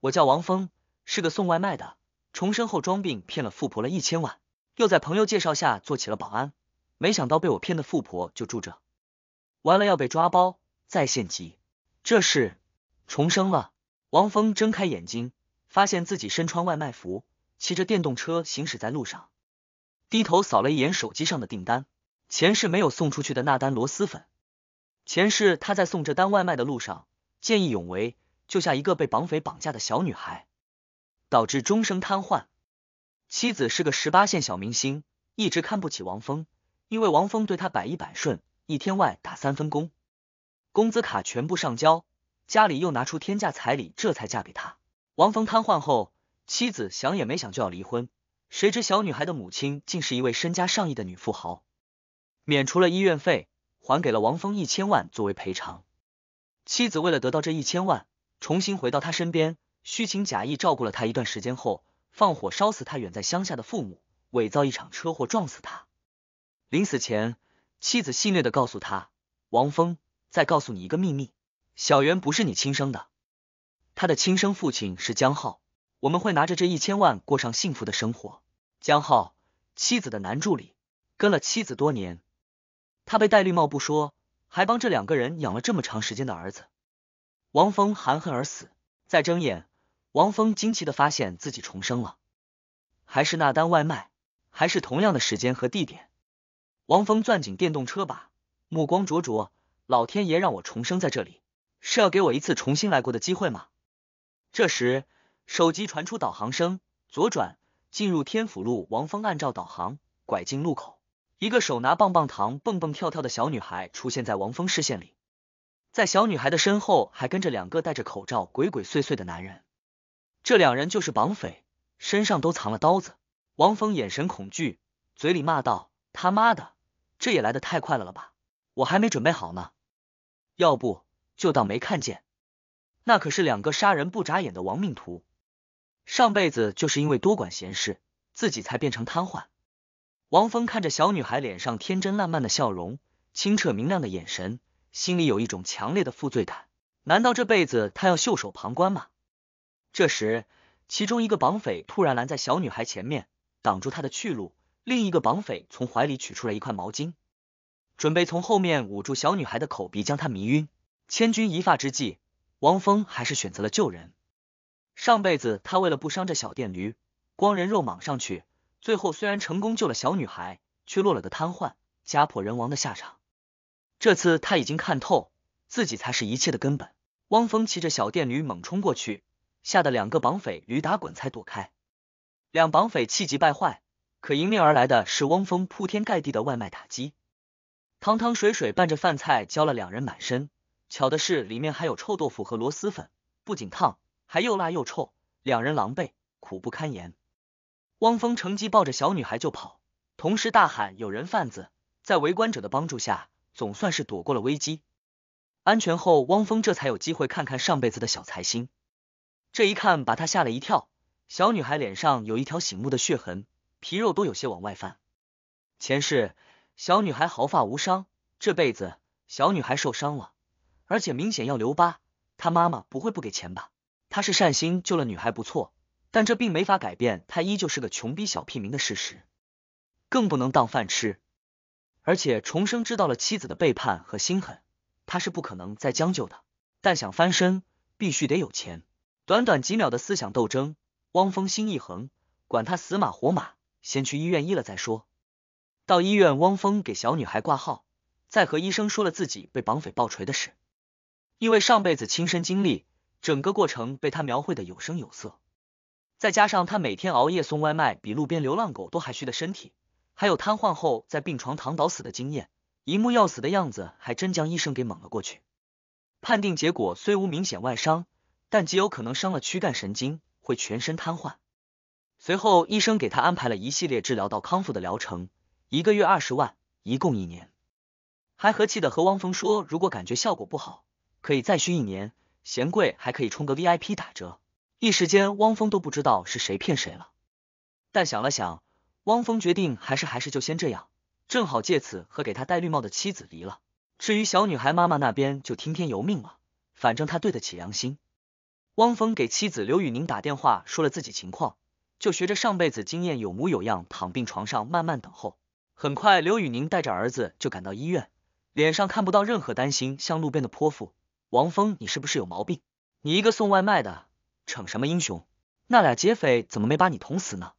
我叫王峰，是个送外卖的。重生后装病骗了富婆了一千万，又在朋友介绍下做起了保安。没想到被我骗的富婆就住这，完了要被抓包！在线急，这是重生了。王峰睁开眼睛，发现自己身穿外卖服，骑着电动车行驶在路上，低头扫了一眼手机上的订单，前世没有送出去的那单螺蛳粉。前世他在送这单外卖的路上见义勇为。就像一个被绑匪绑架的小女孩，导致终生瘫痪。妻子是个十八线小明星，一直看不起王峰，因为王峰对他百依百顺，一天外打三分工，工资卡全部上交，家里又拿出天价彩礼，这才嫁给他。王峰瘫痪后，妻子想也没想就要离婚，谁知小女孩的母亲竟是一位身家上亿的女富豪，免除了医院费，还给了王峰一千万作为赔偿。妻子为了得到这一千万。重新回到他身边，虚情假意照顾了他一段时间后，放火烧死他远在乡下的父母，伪造一场车祸撞死他。临死前，妻子戏谑的告诉他：“王峰，再告诉你一个秘密，小袁不是你亲生的，他的亲生父亲是江浩，我们会拿着这一千万过上幸福的生活。”江浩，妻子的男助理，跟了妻子多年，他被戴绿帽不说，还帮这两个人养了这么长时间的儿子。王峰含恨而死，再睁眼，王峰惊奇的发现自己重生了，还是那单外卖，还是同样的时间和地点。王峰攥紧电动车把，目光灼灼，老天爷让我重生在这里，是要给我一次重新来过的机会吗？这时，手机传出导航声，左转，进入天府路。王峰按照导航拐进路口，一个手拿棒棒糖，蹦蹦跳跳的小女孩出现在王峰视线里。在小女孩的身后还跟着两个戴着口罩、鬼鬼祟祟的男人，这两人就是绑匪，身上都藏了刀子。王峰眼神恐惧，嘴里骂道：“他妈的，这也来的太快了了吧？我还没准备好呢，要不就当没看见。那可是两个杀人不眨眼的亡命徒，上辈子就是因为多管闲事，自己才变成瘫痪。”王峰看着小女孩脸上天真烂漫的笑容，清澈明亮的眼神。心里有一种强烈的负罪感，难道这辈子他要袖手旁观吗？这时，其中一个绑匪突然拦在小女孩前面，挡住她的去路，另一个绑匪从怀里取出了一块毛巾，准备从后面捂住小女孩的口鼻，将她迷晕。千钧一发之际，王峰还是选择了救人。上辈子他为了不伤这小电驴，光人肉莽上去，最后虽然成功救了小女孩，却落了个瘫痪、家破人亡的下场。这次他已经看透，自己才是一切的根本。汪峰骑着小电驴猛冲过去，吓得两个绑匪驴打滚才躲开。两绑匪气急败坏，可迎面而来的是汪峰铺天盖地的外卖打击，汤汤水水拌着饭菜浇了两人满身。巧的是，里面还有臭豆腐和螺蛳粉，不仅烫，还又辣又臭，两人狼狈，苦不堪言。汪峰趁机抱着小女孩就跑，同时大喊：“有人贩子！”在围观者的帮助下。总算是躲过了危机，安全后，汪峰这才有机会看看上辈子的小财星。这一看把他吓了一跳，小女孩脸上有一条醒目的血痕，皮肉都有些往外翻。前世小女孩毫发无伤，这辈子小女孩受伤了，而且明显要留疤。她妈妈不会不给钱吧？她是善心救了女孩不错，但这并没法改变她依旧是个穷逼小屁民的事实，更不能当饭吃。而且重生知道了妻子的背叛和心狠，他是不可能再将就的。但想翻身，必须得有钱。短短几秒的思想斗争，汪峰心一横，管他死马活马，先去医院医了再说。到医院，汪峰给小女孩挂号，再和医生说了自己被绑匪暴锤的事，因为上辈子亲身经历，整个过程被他描绘的有声有色。再加上他每天熬夜送外卖，比路边流浪狗都还虚的身体。还有瘫痪后在病床躺倒死的经验，一幕要死的样子，还真将医生给蒙了过去。判定结果虽无明显外伤，但极有可能伤了躯干神经，会全身瘫痪。随后医生给他安排了一系列治疗到康复的疗程，一个月二十万，一共一年。还和气的和汪峰说，如果感觉效果不好，可以再续一年，嫌贵还可以充个 VIP 打折。一时间汪峰都不知道是谁骗谁了，但想了想。汪峰决定还是还是就先这样，正好借此和给他戴绿帽的妻子离了。至于小女孩妈妈那边就听天由命了，反正他对得起良心。汪峰给妻子刘宇宁打电话说了自己情况，就学着上辈子经验有模有样躺病床上慢慢等候。很快，刘宇宁带着儿子就赶到医院，脸上看不到任何担心，像路边的泼妇。王峰，你是不是有毛病？你一个送外卖的，逞什么英雄？那俩劫匪怎么没把你捅死呢？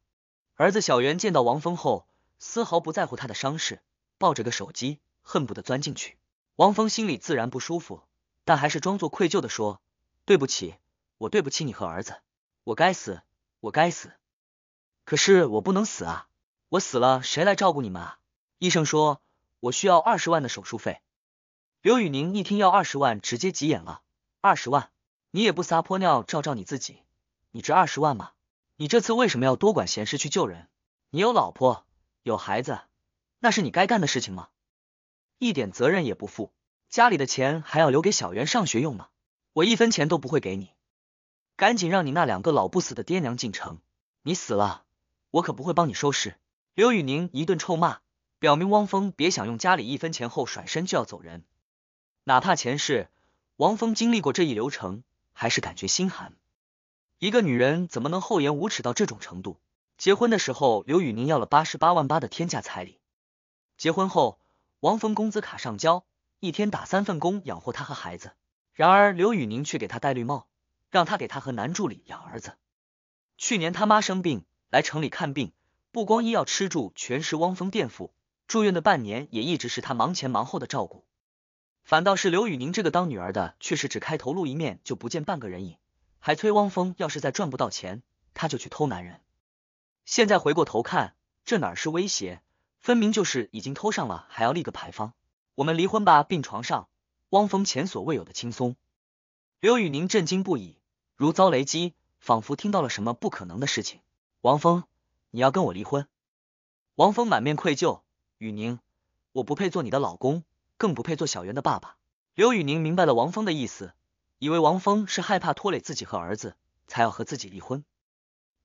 儿子小袁见到王峰后，丝毫不在乎他的伤势，抱着个手机，恨不得钻进去。王峰心里自然不舒服，但还是装作愧疚的说：“对不起，我对不起你和儿子，我该死，我该死，可是我不能死啊，我死了谁来照顾你们啊？”医生说：“我需要二十万的手术费。”刘宇宁一听要二十万，直接急眼了：“二十万，你也不撒泼尿照照你自己，你值二十万吗？”你这次为什么要多管闲事去救人？你有老婆，有孩子，那是你该干的事情吗？一点责任也不负，家里的钱还要留给小袁上学用呢，我一分钱都不会给你。赶紧让你那两个老不死的爹娘进城，你死了，我可不会帮你收尸。刘宇宁一顿臭骂，表明汪峰别想用家里一分钱后甩身就要走人，哪怕前世汪峰经历过这一流程，还是感觉心寒。一个女人怎么能厚颜无耻到这种程度？结婚的时候，刘宇宁要了八十八万八的天价彩礼。结婚后，汪峰工资卡上交，一天打三份工养活他和孩子。然而，刘宇宁却给他戴绿帽，让他给他和男助理养儿子。去年他妈生病来城里看病，不光医药吃住全是汪峰垫付，住院的半年也一直是他忙前忙后的照顾。反倒是刘宇宁这个当女儿的，却是只开头露一面就不见半个人影。还催汪峰，要是再赚不到钱，他就去偷男人。现在回过头看，这哪是威胁，分明就是已经偷上了，还要立个牌坊。我们离婚吧！病床上，汪峰前所未有的轻松。刘宇宁震惊不已，如遭雷击，仿佛听到了什么不可能的事情。王峰，你要跟我离婚？王峰满面愧疚，宇宁，我不配做你的老公，更不配做小袁的爸爸。刘宇宁明白了王峰的意思。以为王峰是害怕拖累自己和儿子，才要和自己离婚。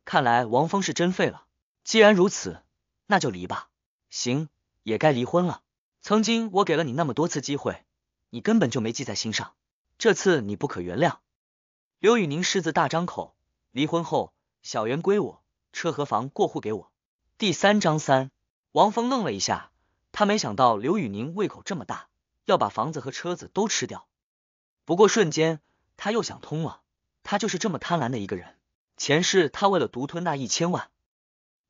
看来王峰是真废了。既然如此，那就离吧。行，也该离婚了。曾经我给了你那么多次机会，你根本就没记在心上。这次你不可原谅。刘宇宁狮子大张口，离婚后小园归我，车和房过户给我。第三章三，王峰愣了一下，他没想到刘宇宁胃口这么大，要把房子和车子都吃掉。不过瞬间，他又想通了，他就是这么贪婪的一个人。前世他为了独吞那一千万，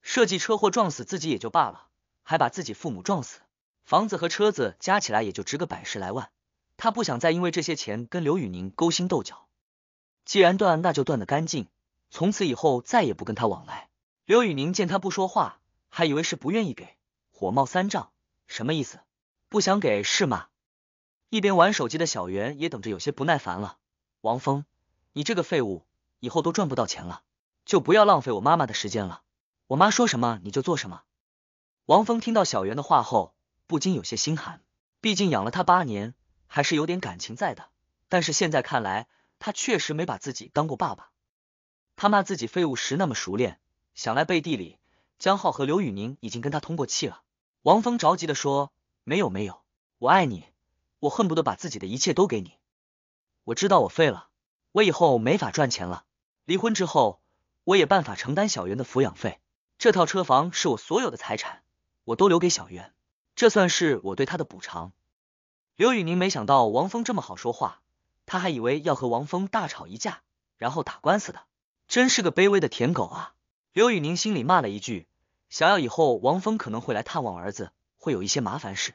设计车祸撞死自己也就罢了，还把自己父母撞死。房子和车子加起来也就值个百十来万，他不想再因为这些钱跟刘宇宁勾心斗角。既然断，那就断得干净，从此以后再也不跟他往来。刘宇宁见他不说话，还以为是不愿意给，火冒三丈，什么意思？不想给是吗？一边玩手机的小袁也等着，有些不耐烦了。王峰，你这个废物，以后都赚不到钱了，就不要浪费我妈妈的时间了。我妈说什么你就做什么。王峰听到小袁的话后，不禁有些心寒，毕竟养了他八年，还是有点感情在的。但是现在看来，他确实没把自己当过爸爸。他骂自己废物时那么熟练，想来背地里，江浩和刘宇宁已经跟他通过气了。王峰着急的说：“没有没有，我爱你。”我恨不得把自己的一切都给你。我知道我废了，我以后没法赚钱了。离婚之后，我也办法承担小袁的抚养费。这套车房是我所有的财产，我都留给小袁，这算是我对他的补偿。刘宇宁没想到王峰这么好说话，他还以为要和王峰大吵一架，然后打官司的，真是个卑微的舔狗啊！刘宇宁心里骂了一句，想要以后王峰可能会来探望儿子，会有一些麻烦事。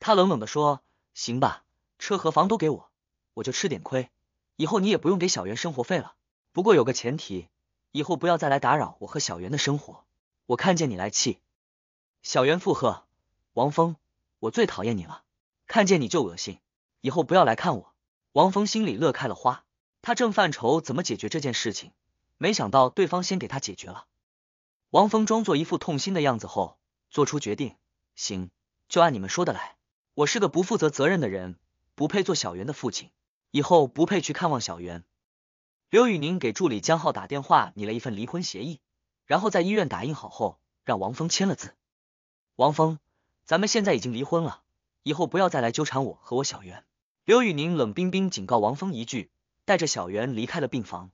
他冷冷的说。行吧，车和房都给我，我就吃点亏。以后你也不用给小袁生活费了。不过有个前提，以后不要再来打扰我和小袁的生活。我看见你来气。小袁附和，王峰，我最讨厌你了，看见你就恶心。以后不要来看我。王峰心里乐开了花，他正犯愁怎么解决这件事情，没想到对方先给他解决了。王峰装作一副痛心的样子后，做出决定，行，就按你们说的来。我是个不负责责任的人，不配做小袁的父亲，以后不配去看望小袁。刘宇宁给助理江浩打电话，拟了一份离婚协议，然后在医院打印好后，让王峰签了字。王峰，咱们现在已经离婚了，以后不要再来纠缠我和我小袁。刘宇宁冷冰冰警告王峰一句，带着小袁离开了病房。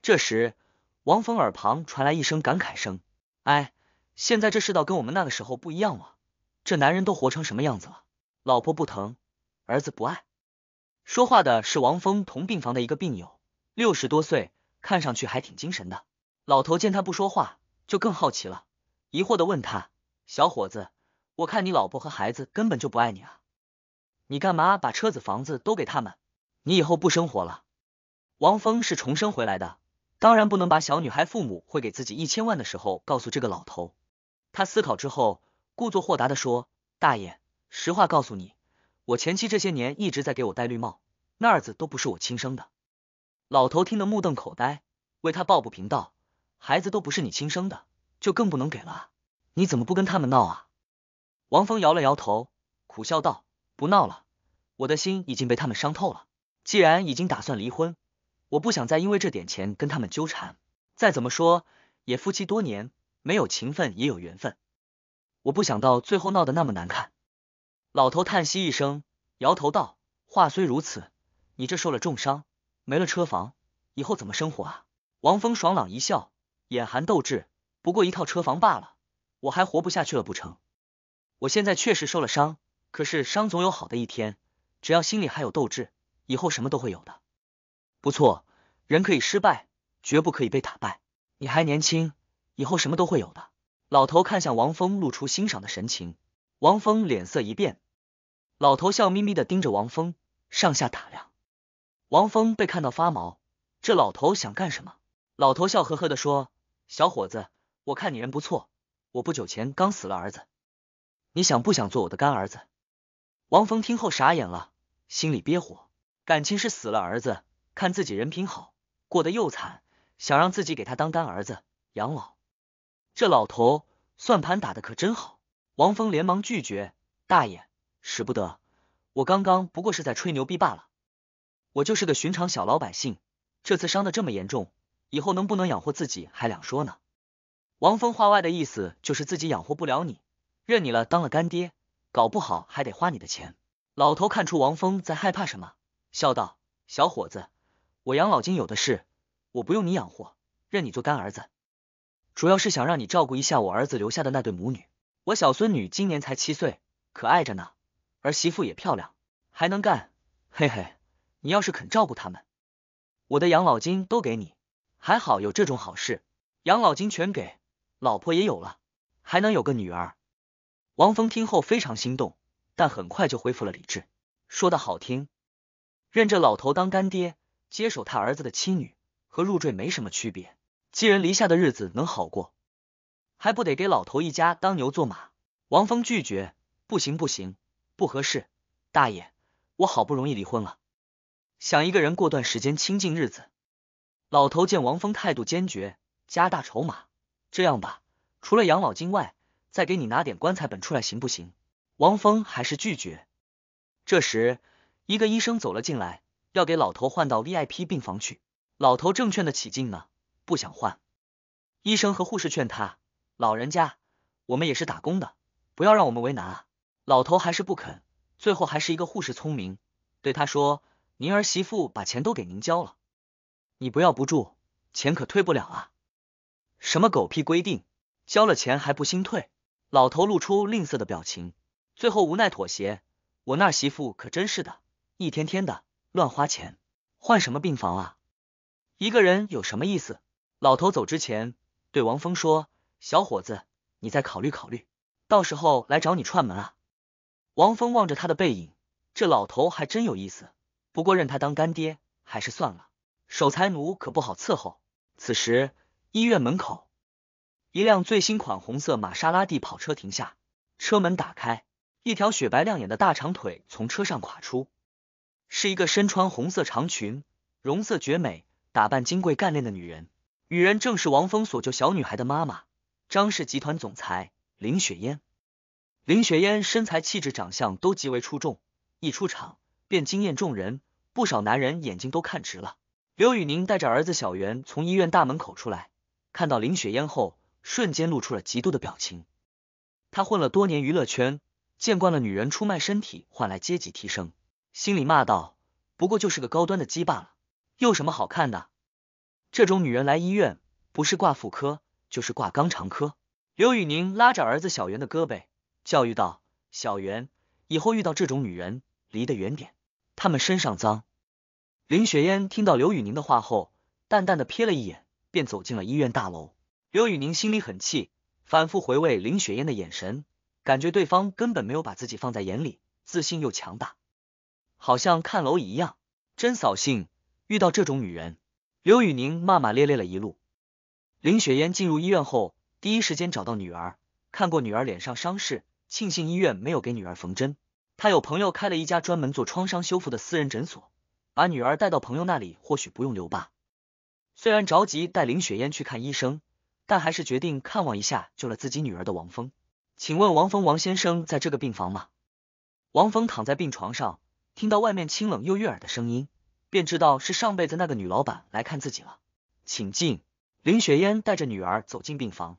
这时，王峰耳旁传来一声感慨声：“哎，现在这世道跟我们那个时候不一样了，这男人都活成什么样子了？”老婆不疼，儿子不爱。说话的是王峰同病房的一个病友，六十多岁，看上去还挺精神的。老头见他不说话，就更好奇了，疑惑的问他：“小伙子，我看你老婆和孩子根本就不爱你啊，你干嘛把车子、房子都给他们？你以后不生活了？”王峰是重生回来的，当然不能把小女孩父母会给自己一千万的时候告诉这个老头。他思考之后，故作豁达的说：“大爷。”实话告诉你，我前妻这些年一直在给我戴绿帽，那儿子都不是我亲生的。老头听得目瞪口呆，为他抱不平道：“孩子都不是你亲生的，就更不能给了。你怎么不跟他们闹啊？”王峰摇了摇头，苦笑道：“不闹了，我的心已经被他们伤透了。既然已经打算离婚，我不想再因为这点钱跟他们纠缠。再怎么说也夫妻多年，没有情分也有缘分，我不想到最后闹得那么难看。”老头叹息一声，摇头道：“话虽如此，你这受了重伤，没了车房，以后怎么生活啊？”王峰爽朗一笑，眼含斗志：“不过一套车房罢了，我还活不下去了不成？我现在确实受了伤，可是伤总有好的一天，只要心里还有斗志，以后什么都会有的。”不错，人可以失败，绝不可以被打败。你还年轻，以后什么都会有的。老头看向王峰，露出欣赏的神情。王峰脸色一变。老头笑眯眯的盯着王峰，上下打量。王峰被看到发毛，这老头想干什么？老头笑呵呵的说：“小伙子，我看你人不错，我不久前刚死了儿子，你想不想做我的干儿子？”王峰听后傻眼了，心里憋火，感情是死了儿子，看自己人品好，过得又惨，想让自己给他当干儿子养老。这老头算盘打的可真好。王峰连忙拒绝，大爷。使不得，我刚刚不过是在吹牛逼罢了。我就是个寻常小老百姓，这次伤的这么严重，以后能不能养活自己还两说呢。王峰话外的意思就是自己养活不了你，认你了当了干爹，搞不好还得花你的钱。老头看出王峰在害怕什么，笑道：“小伙子，我养老金有的是，我不用你养活，认你做干儿子，主要是想让你照顾一下我儿子留下的那对母女。我小孙女今年才七岁，可爱着呢。”儿媳妇也漂亮，还能干，嘿嘿，你要是肯照顾他们，我的养老金都给你。还好有这种好事，养老金全给，老婆也有了，还能有个女儿。王峰听后非常心动，但很快就恢复了理智。说的好听，认这老头当干爹，接手他儿子的妻女，和入赘没什么区别。寄人篱下的日子能好过，还不得给老头一家当牛做马？王峰拒绝，不行不行。不合适，大爷，我好不容易离婚了，想一个人过段时间清静日子。老头见王峰态度坚决，加大筹码。这样吧，除了养老金外，再给你拿点棺材本出来，行不行？王峰还是拒绝。这时，一个医生走了进来，要给老头换到 VIP 病房去。老头正劝的起劲呢，不想换。医生和护士劝他，老人家，我们也是打工的，不要让我们为难啊。老头还是不肯，最后还是一个护士聪明，对他说：“您儿媳妇把钱都给您交了，你不要不住，钱可退不了啊。”什么狗屁规定，交了钱还不兴退？老头露出吝啬的表情，最后无奈妥协。我那媳妇可真是的，一天天的乱花钱，换什么病房啊？一个人有什么意思？老头走之前对王峰说：“小伙子，你再考虑考虑，到时候来找你串门啊。”王峰望着他的背影，这老头还真有意思。不过认他当干爹还是算了，守财奴可不好伺候。此时，医院门口，一辆最新款红色玛莎拉蒂跑车停下，车门打开，一条雪白亮眼的大长腿从车上跨出，是一个身穿红色长裙、容色绝美、打扮金贵干练的女人。女人正是王峰所救小女孩的妈妈，张氏集团总裁林雪嫣。林雪嫣身材、气质、长相都极为出众，一出场便惊艳众人，不少男人眼睛都看直了。刘宇宁带着儿子小袁从医院大门口出来，看到林雪嫣后，瞬间露出了嫉妒的表情。他混了多年娱乐圈，见惯了女人出卖身体换来阶级提升，心里骂道：“不过就是个高端的鸡罢了，有什么好看的？这种女人来医院，不是挂妇科，就是挂肛肠科。”刘宇宁拉着儿子小袁的胳膊。教育道：“小袁，以后遇到这种女人，离得远点，她们身上脏。”林雪嫣听到刘宇宁的话后，淡淡的瞥了一眼，便走进了医院大楼。刘宇宁心里很气，反复回味林雪嫣的眼神，感觉对方根本没有把自己放在眼里，自信又强大，好像看蝼蚁一样，真扫兴！遇到这种女人，刘宇宁骂骂咧咧了一路。林雪嫣进入医院后，第一时间找到女儿，看过女儿脸上伤势。庆幸医院没有给女儿缝针，他有朋友开了一家专门做创伤修复的私人诊所，把女儿带到朋友那里或许不用留疤。虽然着急带林雪烟去看医生，但还是决定看望一下救了自己女儿的王峰。请问王峰王先生在这个病房吗？王峰躺在病床上，听到外面清冷又悦耳的声音，便知道是上辈子那个女老板来看自己了。请进，林雪烟带着女儿走进病房。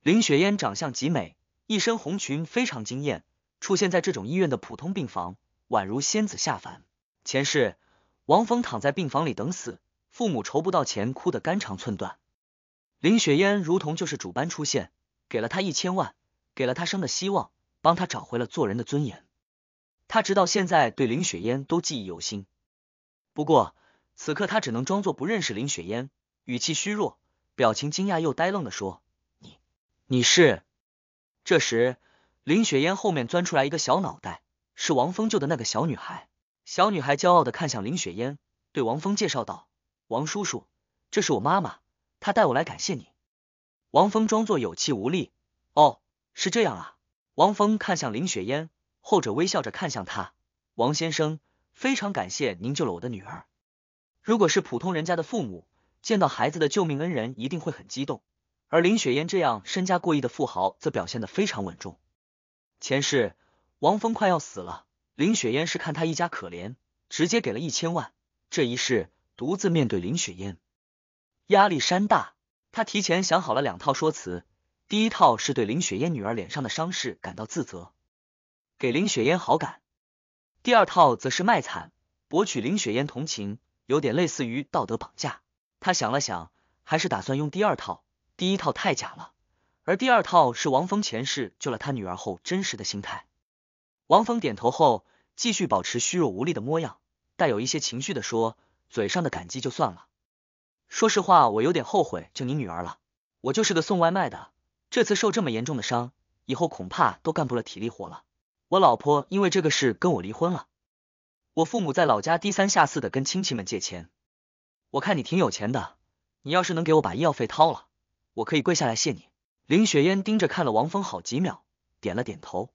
林雪烟长相极美。一身红裙非常惊艳，出现在这种医院的普通病房，宛如仙子下凡。前世，王峰躺在病房里等死，父母筹不到钱，哭得肝肠寸断。林雪烟如同就是主般出现，给了他一千万，给了他生的希望，帮他找回了做人的尊严。他直到现在对林雪烟都记忆犹新。不过此刻他只能装作不认识林雪烟，语气虚弱，表情惊讶又呆愣的说：“你，你是？”这时，林雪烟后面钻出来一个小脑袋，是王峰救的那个小女孩。小女孩骄傲的看向林雪烟，对王峰介绍道：“王叔叔，这是我妈妈，她带我来感谢你。”王峰装作有气无力：“哦，是这样啊。”王峰看向林雪烟，后者微笑着看向他：“王先生，非常感谢您救了我的女儿。如果是普通人家的父母，见到孩子的救命恩人，一定会很激动。”而林雪烟这样身家过亿的富豪，则表现得非常稳重。前世王峰快要死了，林雪烟是看他一家可怜，直接给了一千万。这一世独自面对林雪烟，压力山大。他提前想好了两套说辞，第一套是对林雪烟女儿脸上的伤势感到自责，给林雪烟好感；第二套则是卖惨，博取林雪烟同情，有点类似于道德绑架。他想了想，还是打算用第二套。第一套太假了，而第二套是王峰前世救了他女儿后真实的心态。王峰点头后，继续保持虚弱无力的模样，带有一些情绪的说：“嘴上的感激就算了，说实话，我有点后悔救你女儿了。我就是个送外卖的，这次受这么严重的伤，以后恐怕都干不了体力活了。我老婆因为这个事跟我离婚了，我父母在老家低三下四的跟亲戚们借钱。我看你挺有钱的，你要是能给我把医药费掏了。”我可以跪下来谢你。林雪烟盯着看了王峰好几秒，点了点头。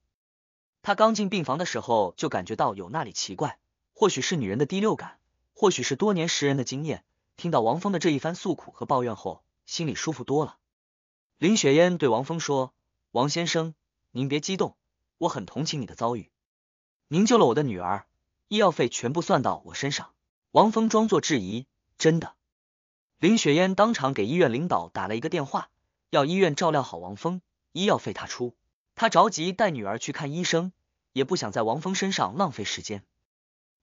她刚进病房的时候就感觉到有那里奇怪，或许是女人的第六感，或许是多年识人的经验。听到王峰的这一番诉苦和抱怨后，心里舒服多了。林雪烟对王峰说：“王先生，您别激动，我很同情你的遭遇。您救了我的女儿，医药费全部算到我身上。”王峰装作质疑：“真的？”林雪嫣当场给医院领导打了一个电话，要医院照料好王峰，医药费他出。他着急带女儿去看医生，也不想在王峰身上浪费时间。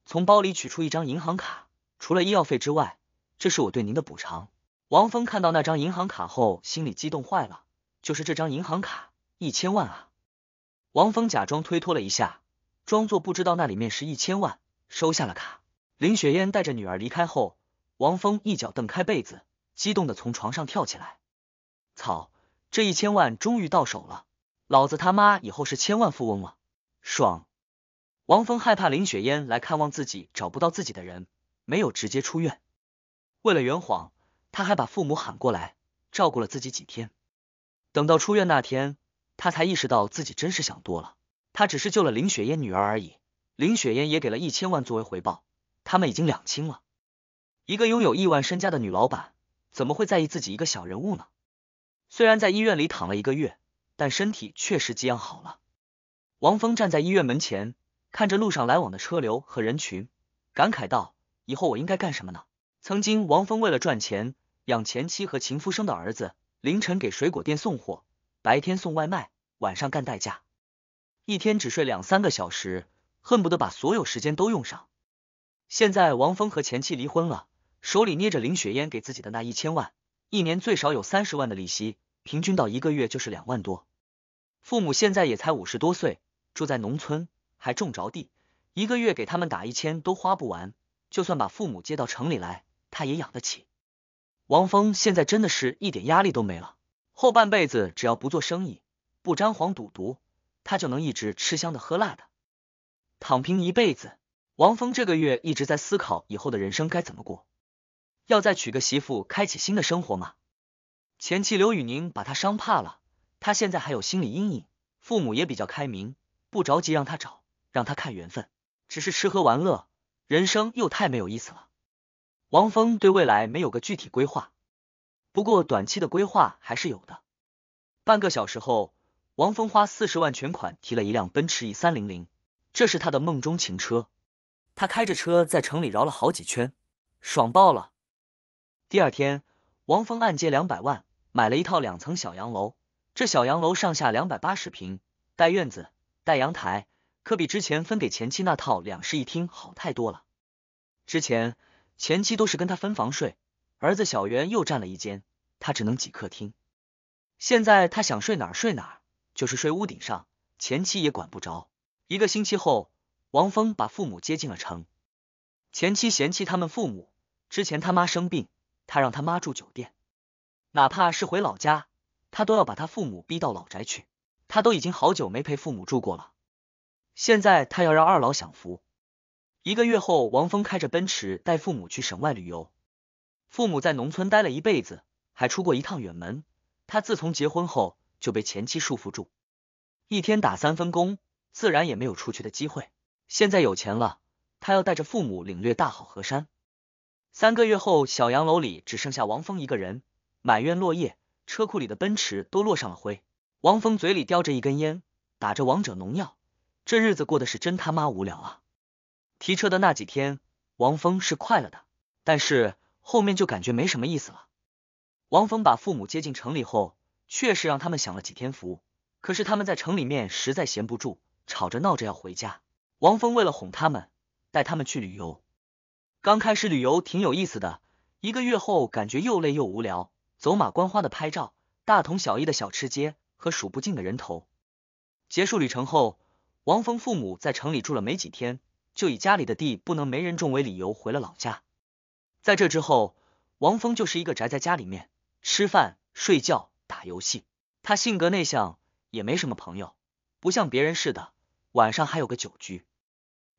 从包里取出一张银行卡，除了医药费之外，这是我对您的补偿。王峰看到那张银行卡后，心里激动坏了，就是这张银行卡，一千万啊！王峰假装推脱了一下，装作不知道那里面是一千万，收下了卡。林雪嫣带着女儿离开后。王峰一脚蹬开被子，激动的从床上跳起来。操，这一千万终于到手了，老子他妈以后是千万富翁了，爽！王峰害怕林雪烟来看望自己找不到自己的人，没有直接出院。为了圆谎，他还把父母喊过来照顾了自己几天。等到出院那天，他才意识到自己真是想多了。他只是救了林雪烟女儿而已，林雪烟也给了一千万作为回报，他们已经两清了。一个拥有亿万身家的女老板，怎么会在意自己一个小人物呢？虽然在医院里躺了一个月，但身体确实给养好了。王峰站在医院门前，看着路上来往的车流和人群，感慨道：“以后我应该干什么呢？”曾经，王峰为了赚钱养前妻和情夫生的儿子，凌晨给水果店送货，白天送外卖，晚上干代驾，一天只睡两三个小时，恨不得把所有时间都用上。现在，王峰和前妻离婚了。手里捏着林雪烟给自己的那一千万，一年最少有三十万的利息，平均到一个月就是两万多。父母现在也才五十多岁，住在农村，还种着地，一个月给他们打一千都花不完。就算把父母接到城里来，他也养得起。王峰现在真的是一点压力都没了，后半辈子只要不做生意，不沾黄赌毒，他就能一直吃香的喝辣的，躺平一辈子。王峰这个月一直在思考以后的人生该怎么过。要再娶个媳妇，开启新的生活吗？前妻刘宇宁把他伤怕了，他现在还有心理阴影。父母也比较开明，不着急让他找，让他看缘分。只是吃喝玩乐，人生又太没有意思了。王峰对未来没有个具体规划，不过短期的规划还是有的。半个小时后，王峰花四十万全款提了一辆奔驰 E 三零零，这是他的梦中情车。他开着车在城里绕了好几圈，爽爆了。第二天，王峰按揭两百万买了一套两层小洋楼。这小洋楼上下两百八十平，带院子，带阳台，可比之前分给前妻那套两室一厅好太多了。之前前妻都是跟他分房睡，儿子小袁又占了一间，他只能挤客厅。现在他想睡哪儿睡哪儿，就是睡屋顶上，前妻也管不着。一个星期后，王峰把父母接进了城。前妻嫌弃他们父母，之前他妈生病。他让他妈住酒店，哪怕是回老家，他都要把他父母逼到老宅去。他都已经好久没陪父母住过了，现在他要让二老享福。一个月后，王峰开着奔驰带父母去省外旅游。父母在农村待了一辈子，还出过一趟远门。他自从结婚后就被前妻束缚住，一天打三分工，自然也没有出去的机会。现在有钱了，他要带着父母领略大好河山。三个月后，小洋楼里只剩下王峰一个人。满院落叶，车库里的奔驰都落上了灰。王峰嘴里叼着一根烟，打着王者农药，这日子过得是真他妈无聊啊！提车的那几天，王峰是快乐的，但是后面就感觉没什么意思了。王峰把父母接进城里后，确实让他们享了几天福，可是他们在城里面实在闲不住，吵着闹着要回家。王峰为了哄他们，带他们去旅游。刚开始旅游挺有意思的，一个月后感觉又累又无聊，走马观花的拍照，大同小异的小吃街和数不尽的人头。结束旅程后，王峰父母在城里住了没几天，就以家里的地不能没人种为理由回了老家。在这之后，王峰就是一个宅在家里面吃饭、睡觉、打游戏。他性格内向，也没什么朋友，不像别人似的晚上还有个酒局。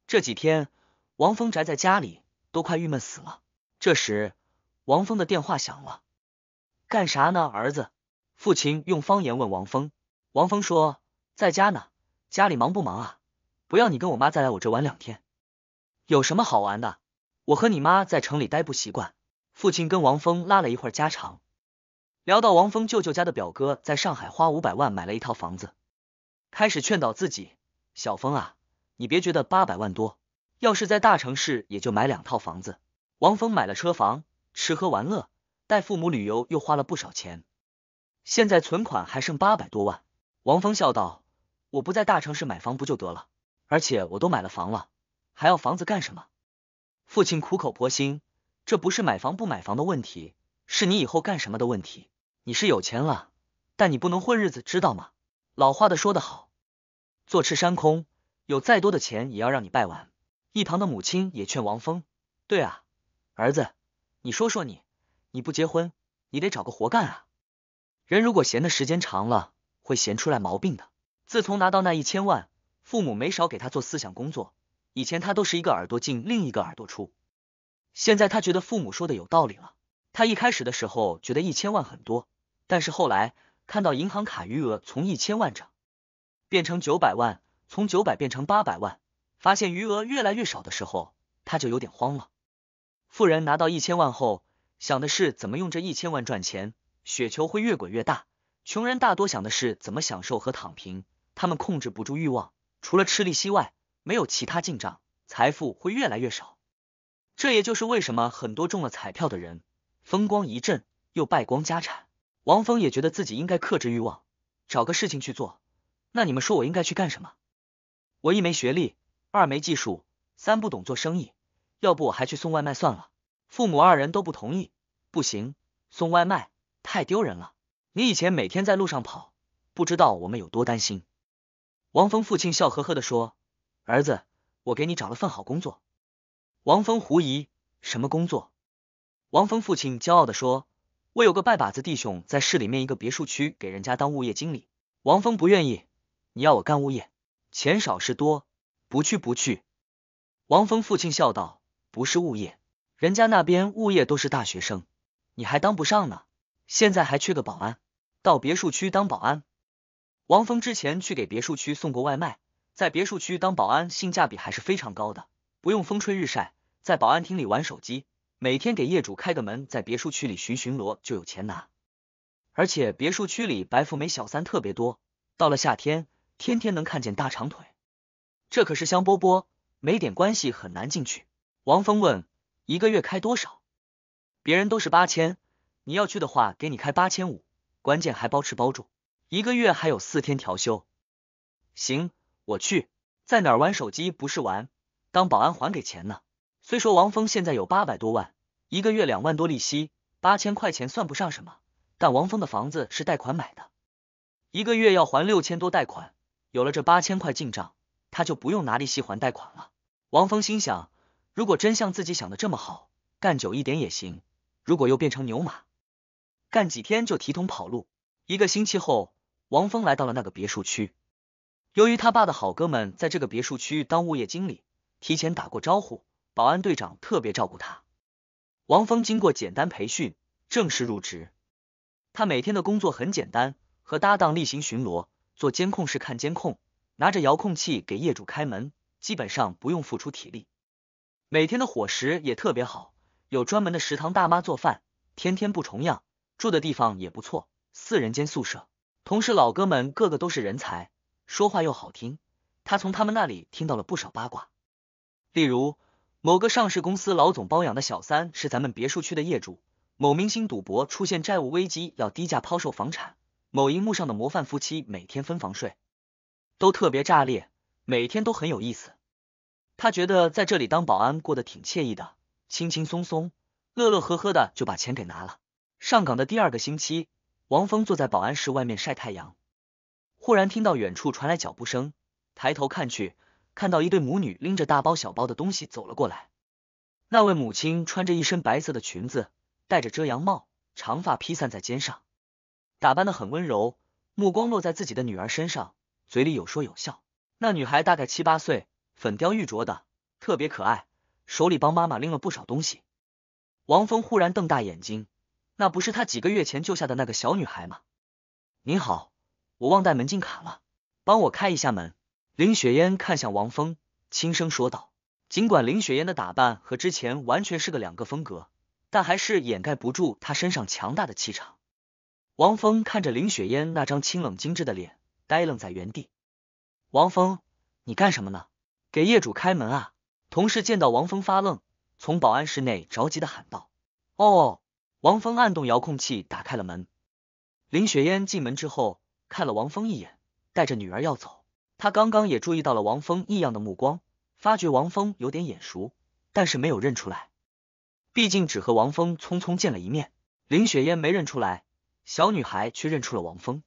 这几天，王峰宅在家里。都快郁闷死了。这时，王峰的电话响了。干啥呢，儿子？父亲用方言问王峰。王峰说：“在家呢，家里忙不忙啊？不要你跟我妈再来我这玩两天。”有什么好玩的？我和你妈在城里待不习惯。父亲跟王峰拉了一会儿家常，聊到王峰舅舅家的表哥在上海花五百万买了一套房子，开始劝导自己：“小峰啊，你别觉得八百万多。”要是在大城市，也就买两套房子。王峰买了车房，吃喝玩乐，带父母旅游又花了不少钱。现在存款还剩八百多万。王峰笑道：“我不在大城市买房不就得了？而且我都买了房了，还要房子干什么？”父亲苦口婆心：“这不是买房不买房的问题，是你以后干什么的问题。你是有钱了，但你不能混日子，知道吗？老话的说得好，坐吃山空，有再多的钱也要让你败完。”一旁的母亲也劝王峰：“对啊，儿子，你说说你，你不结婚，你得找个活干啊。人如果闲的时间长了，会闲出来毛病的。自从拿到那一千万，父母没少给他做思想工作。以前他都是一个耳朵进，另一个耳朵出，现在他觉得父母说的有道理了。他一开始的时候觉得一千万很多，但是后来看到银行卡余额从一千万整变成九百万，从九百变成八百万。”发现余额越来越少的时候，他就有点慌了。富人拿到一千万后，想的是怎么用这一千万赚钱，雪球会越滚越大；穷人大多想的是怎么享受和躺平，他们控制不住欲望，除了吃利息外，没有其他进账，财富会越来越少。这也就是为什么很多中了彩票的人风光一阵，又败光家产。王峰也觉得自己应该克制欲望，找个事情去做。那你们说我应该去干什么？我一没学历。二没技术，三不懂做生意，要不我还去送外卖算了。父母二人都不同意，不行，送外卖太丢人了。你以前每天在路上跑，不知道我们有多担心。王峰父亲笑呵呵的说：“儿子，我给你找了份好工作。”王峰狐疑：“什么工作？”王峰父亲骄傲的说：“我有个拜把子弟兄在市里面一个别墅区给人家当物业经理。”王峰不愿意：“你要我干物业，钱少事多。”不去不去，王峰父亲笑道：“不是物业，人家那边物业都是大学生，你还当不上呢。现在还缺个保安，到别墅区当保安。”王峰之前去给别墅区送过外卖，在别墅区当保安性价比还是非常高的，不用风吹日晒，在保安亭里玩手机，每天给业主开个门，在别墅区里巡巡逻就有钱拿，而且别墅区里白富美小三特别多，到了夏天，天天能看见大长腿。这可是香饽饽，没点关系很难进去。王峰问：“一个月开多少？别人都是八千，你要去的话，给你开八千五，关键还包吃包住，一个月还有四天调休。”行，我去，在哪儿玩手机不是玩，当保安还给钱呢。虽说王峰现在有八百多万，一个月两万多利息，八千块钱算不上什么，但王峰的房子是贷款买的，一个月要还六千多贷款，有了这八千块进账。他就不用拿利息还贷款了。王峰心想，如果真像自己想的这么好，干久一点也行。如果又变成牛马，干几天就提桶跑路。一个星期后，王峰来到了那个别墅区。由于他爸的好哥们在这个别墅区当物业经理，提前打过招呼，保安队长特别照顾他。王峰经过简单培训，正式入职。他每天的工作很简单，和搭档例行巡逻，做监控室看监控。拿着遥控器给业主开门，基本上不用付出体力。每天的伙食也特别好，有专门的食堂大妈做饭，天天不重样。住的地方也不错，四人间宿舍。同事老哥们个个都是人才，说话又好听。他从他们那里听到了不少八卦，例如某个上市公司老总包养的小三是咱们别墅区的业主，某明星赌博出现债务危机要低价抛售房产，某荧幕上的模范夫妻每天分房睡。都特别炸裂，每天都很有意思。他觉得在这里当保安过得挺惬意的，轻轻松松、乐乐呵呵的就把钱给拿了。上岗的第二个星期，王峰坐在保安室外面晒太阳，忽然听到远处传来脚步声，抬头看去，看到一对母女拎着大包小包的东西走了过来。那位母亲穿着一身白色的裙子，戴着遮阳帽，长发披散在肩上，打扮的很温柔，目光落在自己的女儿身上。嘴里有说有笑，那女孩大概七八岁，粉雕玉琢的，特别可爱，手里帮妈妈拎了不少东西。王峰忽然瞪大眼睛，那不是他几个月前救下的那个小女孩吗？您好，我忘带门禁卡了，帮我开一下门。林雪烟看向王峰，轻声说道。尽管林雪烟的打扮和之前完全是个两个风格，但还是掩盖不住她身上强大的气场。王峰看着林雪烟那张清冷精致的脸。呆愣在原地，王峰，你干什么呢？给业主开门啊！同事见到王峰发愣，从保安室内着急的喊道：“哦！”王峰按动遥控器打开了门。林雪烟进门之后，看了王峰一眼，带着女儿要走。她刚刚也注意到了王峰异样的目光，发觉王峰有点眼熟，但是没有认出来，毕竟只和王峰匆匆见了一面。林雪烟没认出来，小女孩却认出了王峰。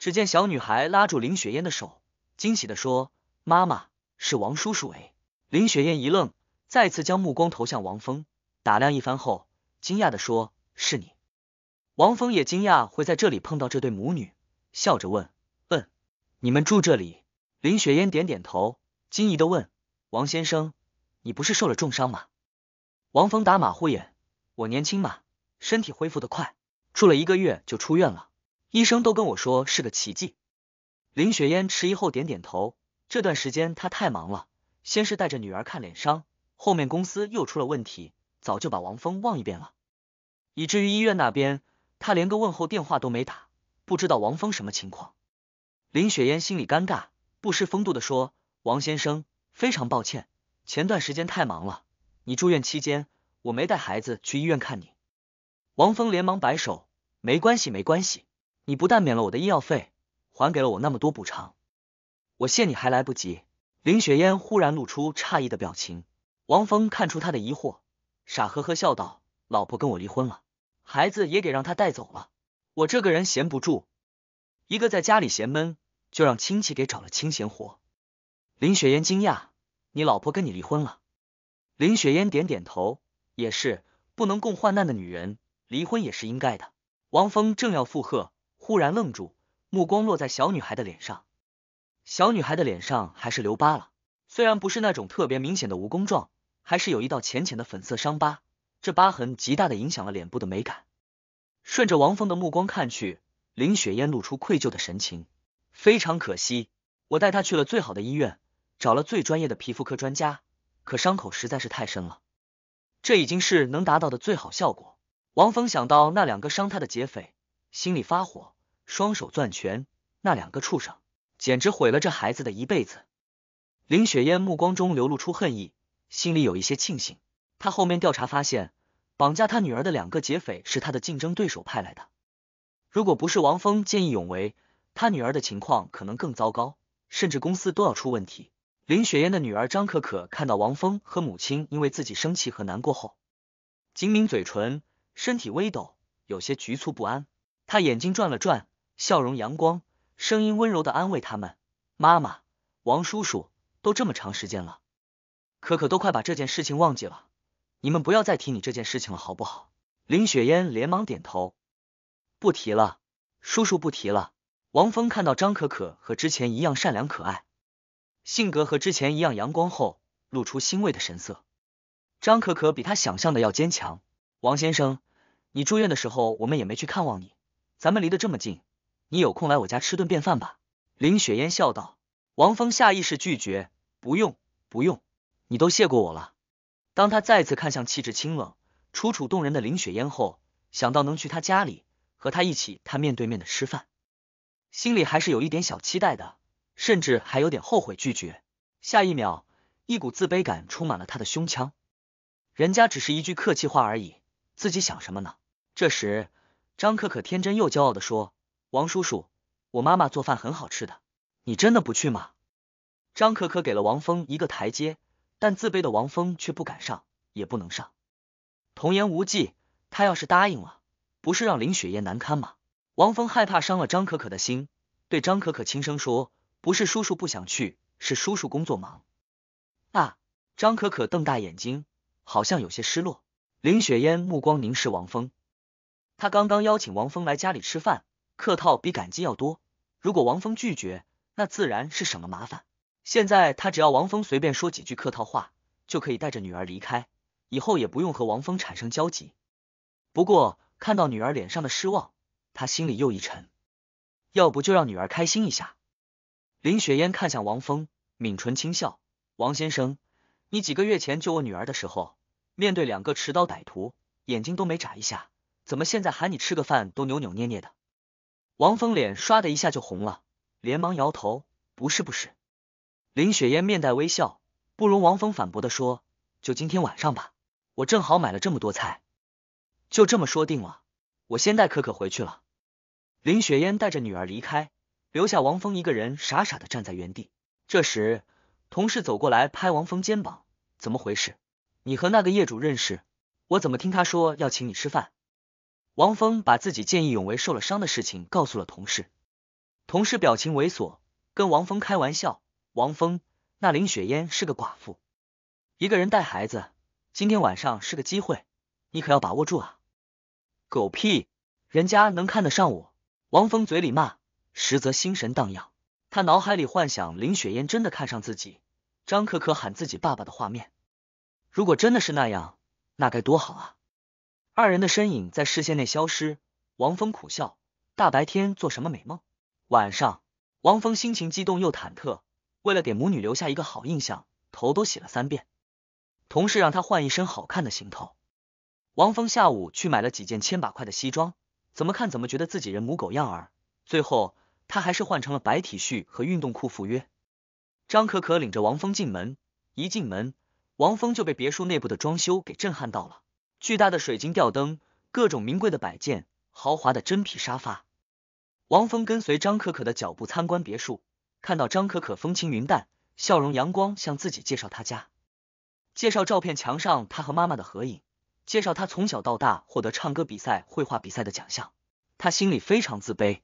只见小女孩拉住林雪燕的手，惊喜的说：“妈妈是王叔叔。”哎，林雪燕一愣，再次将目光投向王峰，打量一番后，惊讶的说：“是你。”王峰也惊讶会在这里碰到这对母女，笑着问：“嗯，你们住这里？”林雪燕点点头，惊疑的问：“王先生，你不是受了重伤吗？”王峰打马虎眼：“我年轻嘛，身体恢复的快，住了一个月就出院了。”医生都跟我说是个奇迹。林雪嫣迟疑后点点头。这段时间她太忙了，先是带着女儿看脸伤，后面公司又出了问题，早就把王峰忘一边了，以至于医院那边她连个问候电话都没打，不知道王峰什么情况。林雪嫣心里尴尬，不失风度的说：“王先生，非常抱歉，前段时间太忙了，你住院期间我没带孩子去医院看你。”王峰连忙摆手：“没关系，没关系。”你不但免了我的医药费，还给了我那么多补偿，我谢你还来不及。林雪烟忽然露出诧异的表情，王峰看出他的疑惑，傻呵呵笑道：“老婆跟我离婚了，孩子也给让他带走了。我这个人闲不住，一个在家里闲闷，就让亲戚给找了清闲活。”林雪烟惊讶：“你老婆跟你离婚了？”林雪烟点点头：“也是，不能共患难的女人，离婚也是应该的。”王峰正要附和。忽然愣住，目光落在小女孩的脸上。小女孩的脸上还是留疤了，虽然不是那种特别明显的蜈蚣状，还是有一道浅浅的粉色伤疤。这疤痕极大的影响了脸部的美感。顺着王峰的目光看去，林雪燕露出愧疚的神情。非常可惜，我带她去了最好的医院，找了最专业的皮肤科专家，可伤口实在是太深了，这已经是能达到的最好效果。王峰想到那两个伤他的劫匪。心里发火，双手攥拳。那两个畜生简直毁了这孩子的一辈子。林雪燕目光中流露出恨意，心里有一些庆幸。她后面调查发现，绑架她女儿的两个劫匪是她的竞争对手派来的。如果不是王峰见义勇为，她女儿的情况可能更糟糕，甚至公司都要出问题。林雪燕的女儿张可可看到王峰和母亲因为自己生气和难过后，紧抿嘴唇，身体微抖，有些局促不安。他眼睛转了转，笑容阳光，声音温柔的安慰他们：“妈妈，王叔叔，都这么长时间了，可可都快把这件事情忘记了，你们不要再提你这件事情了，好不好？”林雪嫣连忙点头：“不提了，叔叔不提了。”王峰看到张可可和之前一样善良可爱，性格和之前一样阳光后，露出欣慰的神色。张可可比他想象的要坚强。王先生，你住院的时候，我们也没去看望你。咱们离得这么近，你有空来我家吃顿便饭吧。”林雪烟笑道。王峰下意识拒绝：“不用，不用，你都谢过我了。”当他再次看向气质清冷、楚楚动人的林雪烟后，想到能去她家里和她一起，他面对面的吃饭，心里还是有一点小期待的，甚至还有点后悔拒绝。下一秒，一股自卑感充满了他的胸腔。人家只是一句客气话而已，自己想什么呢？这时。张可可天真又骄傲的说：“王叔叔，我妈妈做饭很好吃的，你真的不去吗？”张可可给了王峰一个台阶，但自卑的王峰却不敢上，也不能上。童言无忌，他要是答应了，不是让林雪燕难堪吗？王峰害怕伤了张可可的心，对张可可轻声说：“不是叔叔不想去，是叔叔工作忙。”啊！张可可瞪大眼睛，好像有些失落。林雪燕目光凝视王峰。他刚刚邀请王峰来家里吃饭，客套比感激要多。如果王峰拒绝，那自然是什么麻烦。现在他只要王峰随便说几句客套话，就可以带着女儿离开，以后也不用和王峰产生交集。不过看到女儿脸上的失望，他心里又一沉。要不就让女儿开心一下。林雪烟看向王峰，抿唇轻笑：“王先生，你几个月前救我女儿的时候，面对两个持刀歹徒，眼睛都没眨一下。”怎么现在喊你吃个饭都扭扭捏捏的？王峰脸刷的一下就红了，连忙摇头，不是不是。林雪烟面带微笑，不容王峰反驳的说：“就今天晚上吧，我正好买了这么多菜，就这么说定了。我先带可可回去了。”林雪烟带着女儿离开，留下王峰一个人傻傻的站在原地。这时，同事走过来拍王峰肩膀：“怎么回事？你和那个业主认识？我怎么听他说要请你吃饭？”王峰把自己见义勇为受了伤的事情告诉了同事，同事表情猥琐，跟王峰开玩笑。王峰，那林雪烟是个寡妇，一个人带孩子，今天晚上是个机会，你可要把握住啊！狗屁，人家能看得上我？王峰嘴里骂，实则心神荡漾，他脑海里幻想林雪烟真的看上自己，张可可喊自己爸爸的画面。如果真的是那样，那该多好啊！二人的身影在视线内消失。王峰苦笑：大白天做什么美梦？晚上，王峰心情激动又忐忑。为了给母女留下一个好印象，头都洗了三遍。同事让他换一身好看的行头。王峰下午去买了几件千把块的西装，怎么看怎么觉得自己人模狗样儿。最后，他还是换成了白 T 恤和运动裤赴约。张可可领着王峰进门，一进门，王峰就被别墅内部的装修给震撼到了。巨大的水晶吊灯，各种名贵的摆件，豪华的真皮沙发。王峰跟随张可可的脚步参观别墅，看到张可可风轻云淡，笑容阳光，向自己介绍他家，介绍照片墙上他和妈妈的合影，介绍他从小到大获得唱歌比赛、绘画比赛的奖项。他心里非常自卑。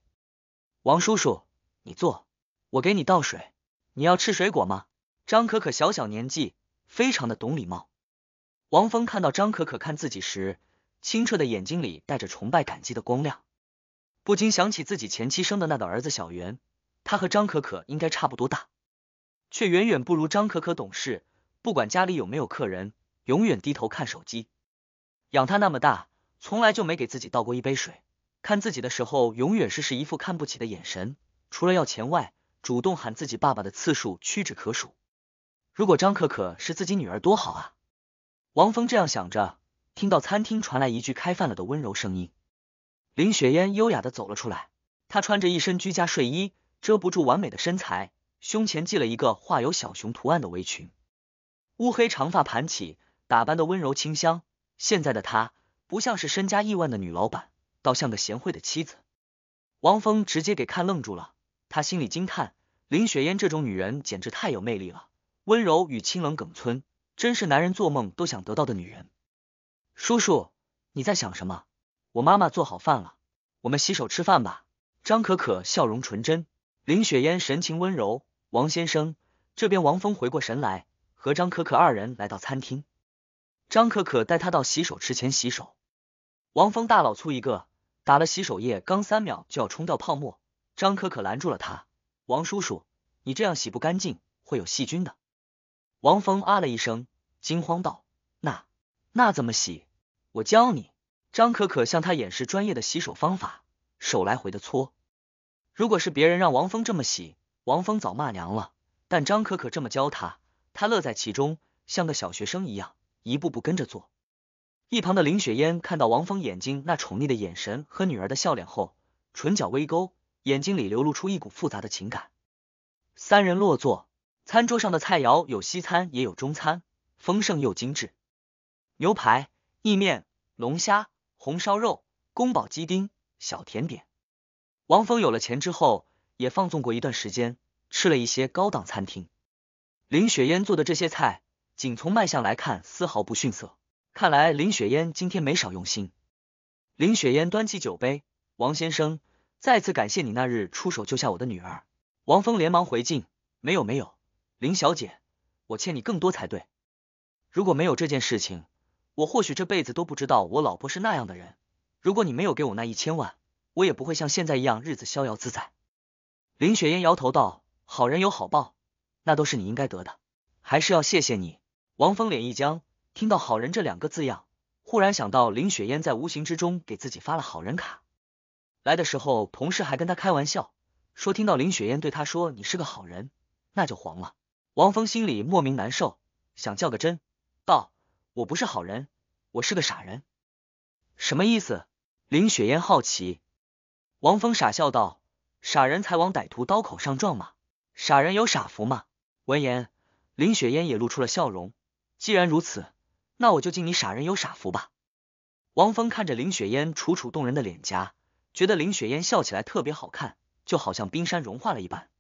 王叔叔，你坐，我给你倒水。你要吃水果吗？张可可小小年纪，非常的懂礼貌。王峰看到张可可看自己时，清澈的眼睛里带着崇拜、感激的光亮，不禁想起自己前妻生的那个儿子小袁。他和张可可应该差不多大，却远远不如张可可懂事。不管家里有没有客人，永远低头看手机。养他那么大，从来就没给自己倒过一杯水。看自己的时候，永远是是一副看不起的眼神。除了要钱外，主动喊自己爸爸的次数屈指可数。如果张可可是自己女儿，多好啊！王峰这样想着，听到餐厅传来一句“开饭了”的温柔声音，林雪烟优雅的走了出来。她穿着一身居家睡衣，遮不住完美的身材，胸前系了一个画有小熊图案的围裙，乌黑长发盘起，打扮的温柔清香。现在的她不像是身家亿万的女老板，倒像个贤惠的妻子。王峰直接给看愣住了，他心里惊叹：林雪烟这种女人简直太有魅力了，温柔与清冷耿村。真是男人做梦都想得到的女人，叔叔，你在想什么？我妈妈做好饭了，我们洗手吃饭吧。张可可笑容纯真，林雪烟神情温柔。王先生这边，王峰回过神来，和张可可二人来到餐厅。张可可带他到洗手池前洗手。王峰大老粗一个，打了洗手液刚三秒就要冲掉泡沫，张可可拦住了他。王叔叔，你这样洗不干净，会有细菌的。王峰啊了一声，惊慌道：“那那怎么洗？我教你。”张可可向他演示专业的洗手方法，手来回的搓。如果是别人让王峰这么洗，王峰早骂娘了。但张可可这么教他，他乐在其中，像个小学生一样，一步步跟着做。一旁的林雪烟看到王峰眼睛那宠溺的眼神和女儿的笑脸后，唇角微勾，眼睛里流露出一股复杂的情感。三人落座。餐桌上的菜肴有西餐也有中餐，丰盛又精致。牛排、意面、龙虾、红烧肉、宫保鸡丁、小甜点。王峰有了钱之后，也放纵过一段时间，吃了一些高档餐厅。林雪烟做的这些菜，仅从卖相来看，丝毫不逊色。看来林雪烟今天没少用心。林雪烟端起酒杯，王先生，再次感谢你那日出手救下我的女儿。王峰连忙回敬，没有没有。林小姐，我欠你更多才对。如果没有这件事情，我或许这辈子都不知道我老婆是那样的人。如果你没有给我那一千万，我也不会像现在一样日子逍遥自在。林雪烟摇头道：“好人有好报，那都是你应该得的，还是要谢谢你。”王峰脸一僵，听到“好人”这两个字样，忽然想到林雪烟在无形之中给自己发了好人卡。来的时候，同事还跟他开玩笑说，听到林雪烟对他说你是个好人，那就黄了。王峰心里莫名难受，想较个真道，我不是好人，我是个傻人，什么意思？林雪烟好奇。王峰傻笑道：“傻人才往歹徒刀口上撞嘛，傻人有傻福嘛。”闻言，林雪烟也露出了笑容。既然如此，那我就敬你傻人有傻福吧。王峰看着林雪烟楚楚动人的脸颊，觉得林雪烟笑起来特别好看，就好像冰山融化了一般。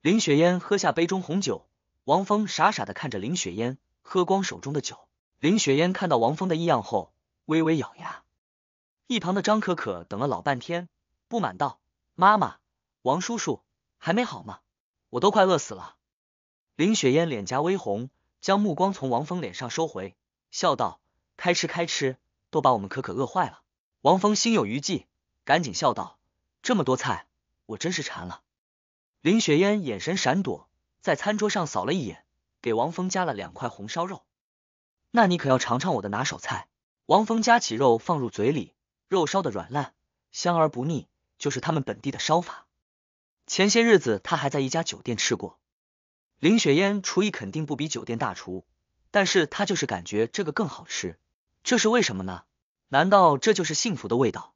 林雪烟喝下杯中红酒。王峰傻傻的看着林雪烟，喝光手中的酒。林雪烟看到王峰的异样后，微微咬牙。一旁的张可可等了老半天，不满道：“妈妈，王叔叔还没好吗？我都快饿死了。”林雪烟脸颊微红，将目光从王峰脸上收回，笑道：“开吃，开吃，都把我们可可饿坏了。”王峰心有余悸，赶紧笑道：“这么多菜，我真是馋了。”林雪烟眼神闪躲。在餐桌上扫了一眼，给王峰夹了两块红烧肉。那你可要尝尝我的拿手菜。王峰夹起肉放入嘴里，肉烧的软烂，香而不腻，就是他们本地的烧法。前些日子他还在一家酒店吃过。林雪烟厨艺肯定不比酒店大厨，但是他就是感觉这个更好吃，这是为什么呢？难道这就是幸福的味道？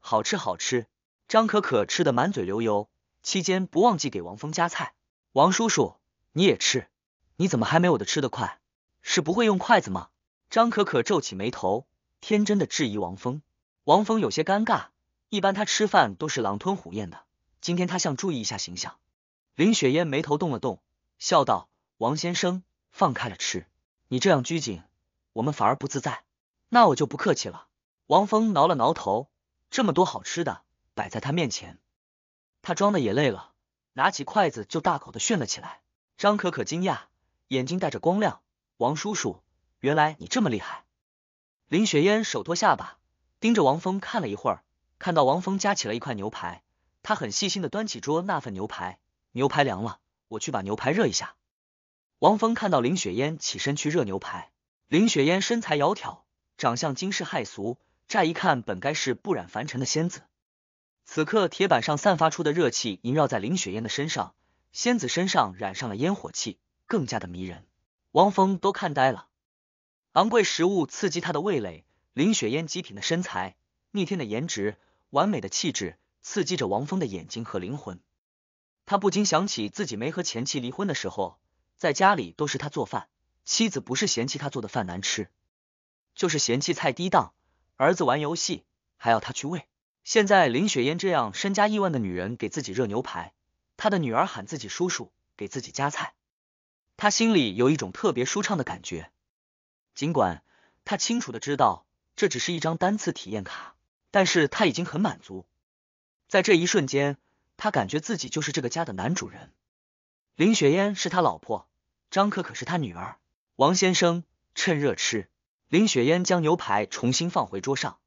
好吃好吃！张可可吃得满嘴流油，期间不忘记给王峰夹菜。王叔叔，你也吃？你怎么还没我的吃的快？是不会用筷子吗？张可可皱起眉头，天真的质疑王峰。王峰有些尴尬，一般他吃饭都是狼吞虎咽的，今天他想注意一下形象。林雪嫣眉头动了动，笑道：“王先生，放开了吃，你这样拘谨，我们反而不自在。”那我就不客气了。王峰挠了挠头，这么多好吃的摆在他面前，他装的也累了。拿起筷子就大口的炫了起来，张可可惊讶，眼睛带着光亮。王叔叔，原来你这么厉害。林雪烟手托下巴，盯着王峰看了一会儿，看到王峰夹起了一块牛排，他很细心的端起桌那份牛排。牛排凉了，我去把牛排热一下。王峰看到林雪烟起身去热牛排，林雪烟身材窈窕，长相惊世骇俗，乍一看本该是不染凡尘的仙子。此刻，铁板上散发出的热气萦绕在林雪嫣的身上，仙子身上染上了烟火气，更加的迷人。王峰都看呆了。昂贵食物刺激他的味蕾，林雪嫣极品的身材、逆天的颜值、完美的气质刺激着王峰的眼睛和灵魂。他不禁想起自己没和前妻离婚的时候，在家里都是他做饭，妻子不是嫌弃他做的饭难吃，就是嫌弃菜低档，儿子玩游戏还要他去喂。现在林雪烟这样身家亿万的女人给自己热牛排，她的女儿喊自己叔叔，给自己夹菜，她心里有一种特别舒畅的感觉。尽管她清楚的知道这只是一张单次体验卡，但是她已经很满足。在这一瞬间，她感觉自己就是这个家的男主人。林雪烟是他老婆，张可可是他女儿。王先生，趁热吃。林雪烟将牛排重新放回桌上，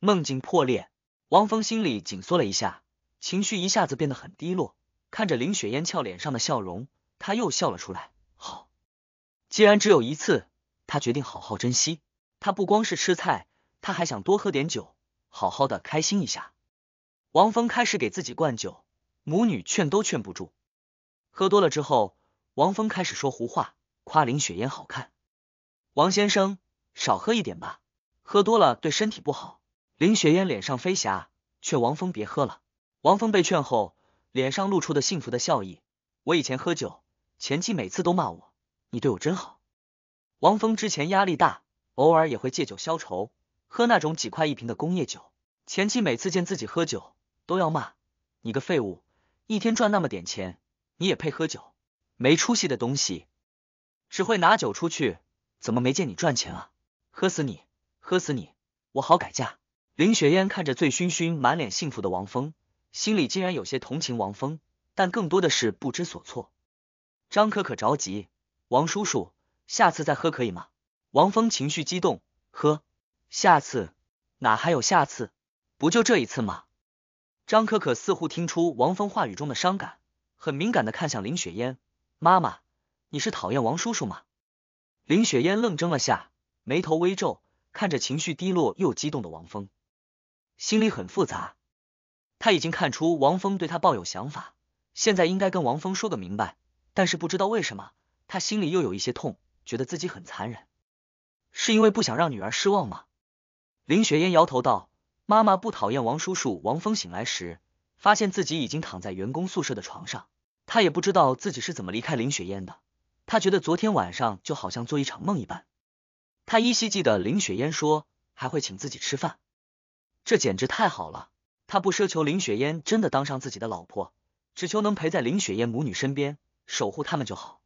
梦境破裂。王峰心里紧缩了一下，情绪一下子变得很低落。看着林雪烟俏脸上的笑容，他又笑了出来。好，既然只有一次，他决定好好珍惜。他不光是吃菜，他还想多喝点酒，好好的开心一下。王峰开始给自己灌酒，母女劝都劝不住。喝多了之后，王峰开始说胡话，夸林雪烟好看。王先生，少喝一点吧，喝多了对身体不好。林雪烟脸上飞霞，劝王峰别喝了。王峰被劝后，脸上露出的幸福的笑意。我以前喝酒，前妻每次都骂我：“你对我真好。”王峰之前压力大，偶尔也会借酒消愁，喝那种几块一瓶的工业酒。前妻每次见自己喝酒，都要骂：“你个废物，一天赚那么点钱，你也配喝酒？没出息的东西，只会拿酒出去，怎么没见你赚钱啊？喝死你，喝死你，我好改嫁。”林雪嫣看着醉醺醺、满脸幸福的王峰，心里竟然有些同情王峰，但更多的是不知所措。张可可着急：“王叔叔，下次再喝可以吗？”王峰情绪激动：“喝，下次哪还有下次？不就这一次吗？”张可可似乎听出王峰话语中的伤感，很敏感的看向林雪嫣，妈妈，你是讨厌王叔叔吗？”林雪嫣愣怔了下，眉头微皱，看着情绪低落又激动的王峰。心里很复杂，他已经看出王峰对他抱有想法，现在应该跟王峰说个明白。但是不知道为什么，他心里又有一些痛，觉得自己很残忍，是因为不想让女儿失望吗？林雪嫣摇头道：“妈妈不讨厌王叔叔。”王峰醒来时，发现自己已经躺在员工宿舍的床上，他也不知道自己是怎么离开林雪嫣的。他觉得昨天晚上就好像做一场梦一般，他依稀记得林雪嫣说还会请自己吃饭。这简直太好了！他不奢求林雪烟真的当上自己的老婆，只求能陪在林雪烟母女身边，守护他们就好。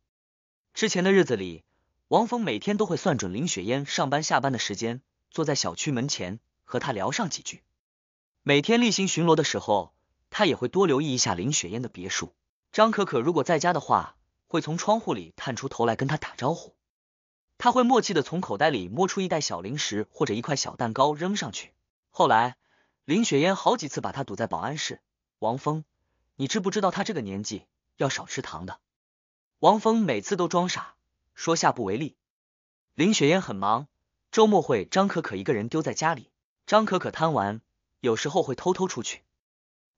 之前的日子里，王峰每天都会算准林雪烟上班下班的时间，坐在小区门前和她聊上几句。每天例行巡逻的时候，他也会多留意一下林雪烟的别墅。张可可如果在家的话，会从窗户里探出头来跟她打招呼，他会默契的从口袋里摸出一袋小零食或者一块小蛋糕扔上去。后来，林雪烟好几次把他堵在保安室。王峰，你知不知道他这个年纪要少吃糖的？王峰每次都装傻，说下不为例。林雪烟很忙，周末会张可可一个人丢在家里。张可可贪玩，有时候会偷偷出去。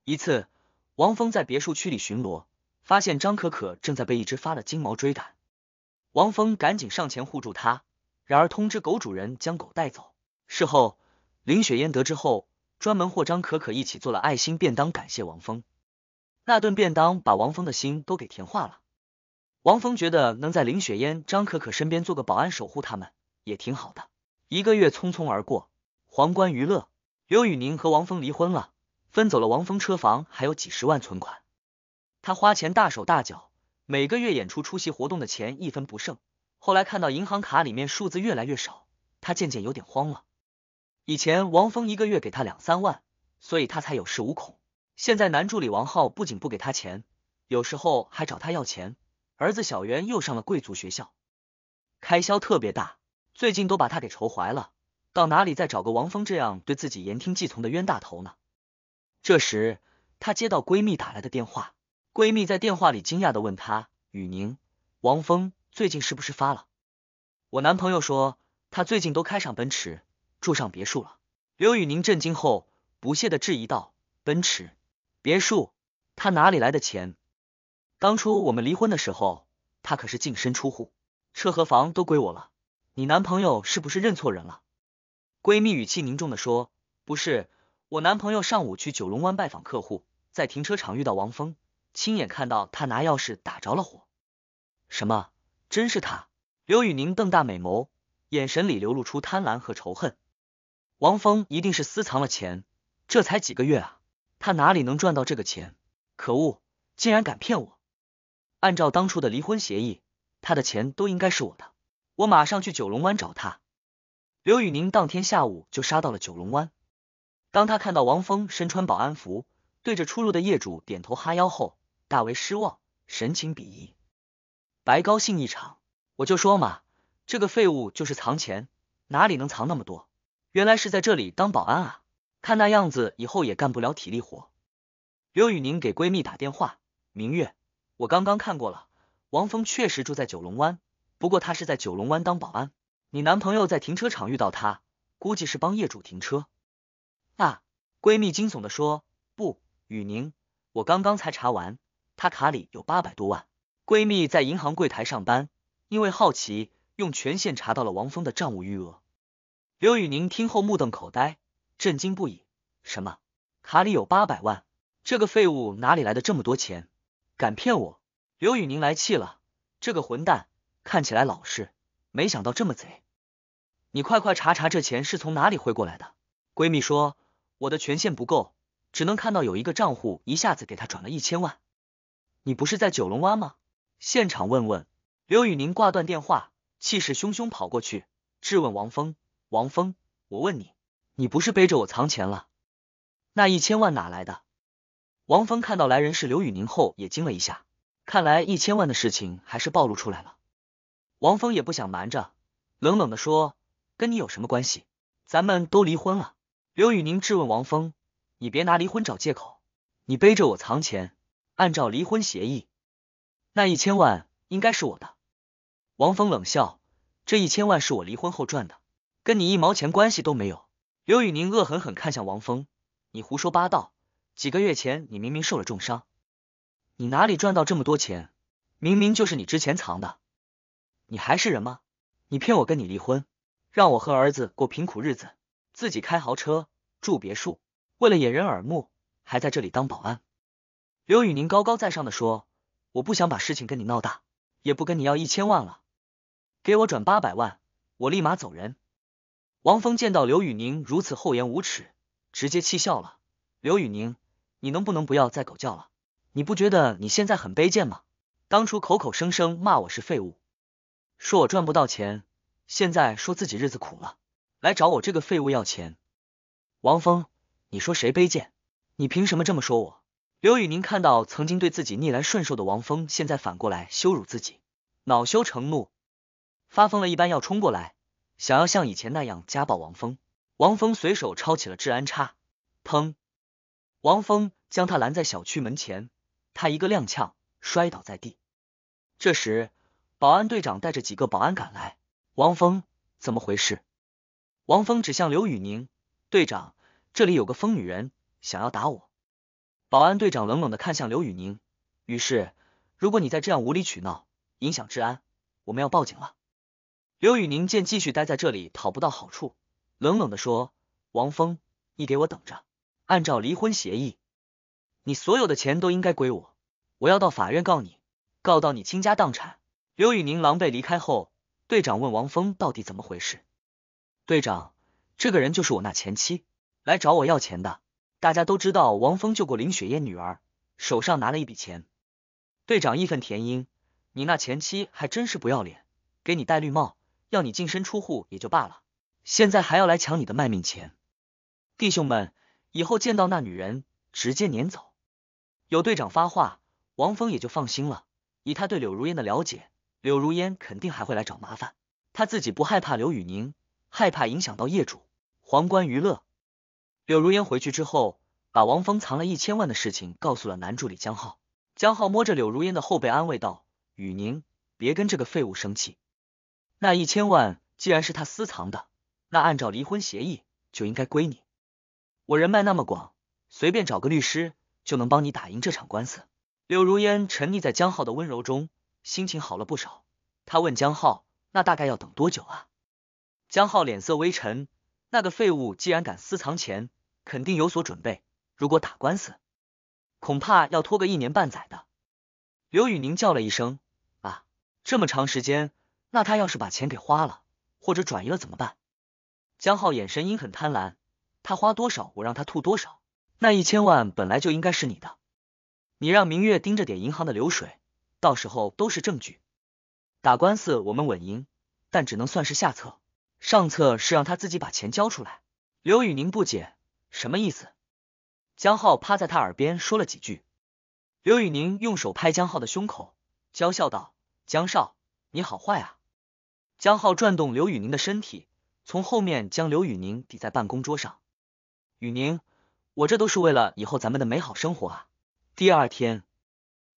一次，王峰在别墅区里巡逻，发现张可可正在被一只发了金毛追赶。王峰赶紧上前护住他，然而通知狗主人将狗带走。事后。林雪嫣得知后，专门和张可可一起做了爱心便当，感谢王峰。那顿便当把王峰的心都给甜化了。王峰觉得能在林雪嫣、张可可身边做个保安，守护他们，也挺好的。一个月匆匆而过，皇冠娱乐，刘宇宁和王峰离婚了，分走了王峰车房，还有几十万存款。他花钱大手大脚，每个月演出、出席活动的钱一分不剩。后来看到银行卡里面数字越来越少，他渐渐有点慌了。以前王峰一个月给他两三万，所以他才有恃无恐。现在男助理王浩不仅不给他钱，有时候还找他要钱。儿子小袁又上了贵族学校，开销特别大，最近都把他给愁坏了。到哪里再找个王峰这样对自己言听计从的冤大头呢？这时，她接到闺蜜打来的电话，闺蜜在电话里惊讶的问她：“雨宁，王峰最近是不是发了？我男朋友说他最近都开上奔驰。”住上别墅了，刘宇宁震惊后不屑的质疑道：“奔驰别墅，他哪里来的钱？当初我们离婚的时候，他可是净身出户，车和房都归我了。你男朋友是不是认错人了？”闺蜜语气凝重的说：“不是，我男朋友上午去九龙湾拜访客户，在停车场遇到王峰，亲眼看到他拿钥匙打着了火。什么？真是他？”刘宇宁瞪大美眸，眼神里流露出贪婪和仇恨。王峰一定是私藏了钱，这才几个月啊，他哪里能赚到这个钱？可恶，竟然敢骗我！按照当初的离婚协议，他的钱都应该是我的。我马上去九龙湾找他。刘宇宁当天下午就杀到了九龙湾，当他看到王峰身穿保安服，对着出入的业主点头哈腰后，大为失望，神情鄙夷，白高兴一场。我就说嘛，这个废物就是藏钱，哪里能藏那么多？原来是在这里当保安啊，看那样子以后也干不了体力活。刘雨宁给闺蜜打电话，明月，我刚刚看过了，王峰确实住在九龙湾，不过他是在九龙湾当保安。你男朋友在停车场遇到他，估计是帮业主停车。啊，闺蜜惊悚的说，不，雨宁，我刚刚才查完，他卡里有八百多万。闺蜜在银行柜台上班，因为好奇，用权限查到了王峰的账务余额。刘宇宁听后目瞪口呆，震惊不已。什么？卡里有八百万？这个废物哪里来的这么多钱？敢骗我！刘宇宁来气了，这个混蛋看起来老实，没想到这么贼！你快快查查这钱是从哪里汇过来的。闺蜜说我的权限不够，只能看到有一个账户一下子给他转了一千万。你不是在九龙湾吗？现场问问。刘宇宁挂断电话，气势汹汹跑过去质问王峰。王峰，我问你，你不是背着我藏钱了？那一千万哪来的？王峰看到来人是刘宇宁后也惊了一下，看来一千万的事情还是暴露出来了。王峰也不想瞒着，冷冷的说：“跟你有什么关系？咱们都离婚了。”刘宇宁质问王峰：“你别拿离婚找借口，你背着我藏钱，按照离婚协议，那一千万应该是我的。”王峰冷笑：“这一千万是我离婚后赚的。”跟你一毛钱关系都没有。刘宇宁恶狠狠看向王峰：“你胡说八道！几个月前你明明受了重伤，你哪里赚到这么多钱？明明就是你之前藏的，你还是人吗？你骗我跟你离婚，让我和儿子过贫苦日子，自己开豪车住别墅，为了掩人耳目还在这里当保安。”刘宇宁高高在上的说：“我不想把事情跟你闹大，也不跟你要一千万了，给我转八百万，我立马走人。”王峰见到刘宇宁如此厚颜无耻，直接气笑了。刘宇宁，你能不能不要再狗叫了？你不觉得你现在很卑贱吗？当初口口声声骂我是废物，说我赚不到钱，现在说自己日子苦了，来找我这个废物要钱。王峰，你说谁卑贱？你凭什么这么说我？刘宇宁看到曾经对自己逆来顺受的王峰，现在反过来羞辱自己，恼羞成怒，发疯了一般要冲过来。想要像以前那样家暴王峰，王峰随手抄起了治安叉，砰！王峰将他拦在小区门前，他一个踉跄摔倒在地。这时，保安队长带着几个保安赶来，王峰，怎么回事？王峰指向刘宇宁，队长，这里有个疯女人想要打我。保安队长冷冷的看向刘宇宁，于是，如果你再这样无理取闹，影响治安，我们要报警了。刘宇宁见继续待在这里讨不到好处，冷冷的说：“王峰，你给我等着！按照离婚协议，你所有的钱都应该归我，我要到法院告你，告到你倾家荡产。”刘宇宁狼狈离开后，队长问王峰：“到底怎么回事？”队长：“这个人就是我那前妻来找我要钱的。大家都知道，王峰救过林雪燕女儿，手上拿了一笔钱。”队长义愤填膺：“你那前妻还真是不要脸，给你戴绿帽。”要你净身出户也就罢了，现在还要来抢你的卖命钱。弟兄们，以后见到那女人直接撵走。有队长发话，王峰也就放心了。以他对柳如烟的了解，柳如烟肯定还会来找麻烦。他自己不害怕刘雨宁，害怕影响到业主皇冠娱乐。柳如烟回去之后，把王峰藏了一千万的事情告诉了男助理江浩。江浩摸着柳如烟的后背安慰道：“雨宁，别跟这个废物生气。”那一千万既然是他私藏的，那按照离婚协议就应该归你。我人脉那么广，随便找个律师就能帮你打赢这场官司。柳如烟沉溺在江浩的温柔中，心情好了不少。他问江浩：“那大概要等多久啊？”江浩脸色微沉：“那个废物既然敢私藏钱，肯定有所准备。如果打官司，恐怕要拖个一年半载的。”刘宇宁叫了一声：“啊，这么长时间！”那他要是把钱给花了或者转移了怎么办？江浩眼神阴狠贪婪，他花多少我让他吐多少。那一千万本来就应该是你的，你让明月盯着点银行的流水，到时候都是证据。打官司我们稳赢，但只能算是下策。上策是让他自己把钱交出来。刘宇宁不解，什么意思？江浩趴在他耳边说了几句，刘宇宁用手拍江浩的胸口，娇笑道：“江少，你好坏啊！”江浩转动刘宇宁的身体，从后面将刘宇宁抵在办公桌上。宇宁，我这都是为了以后咱们的美好生活啊！第二天，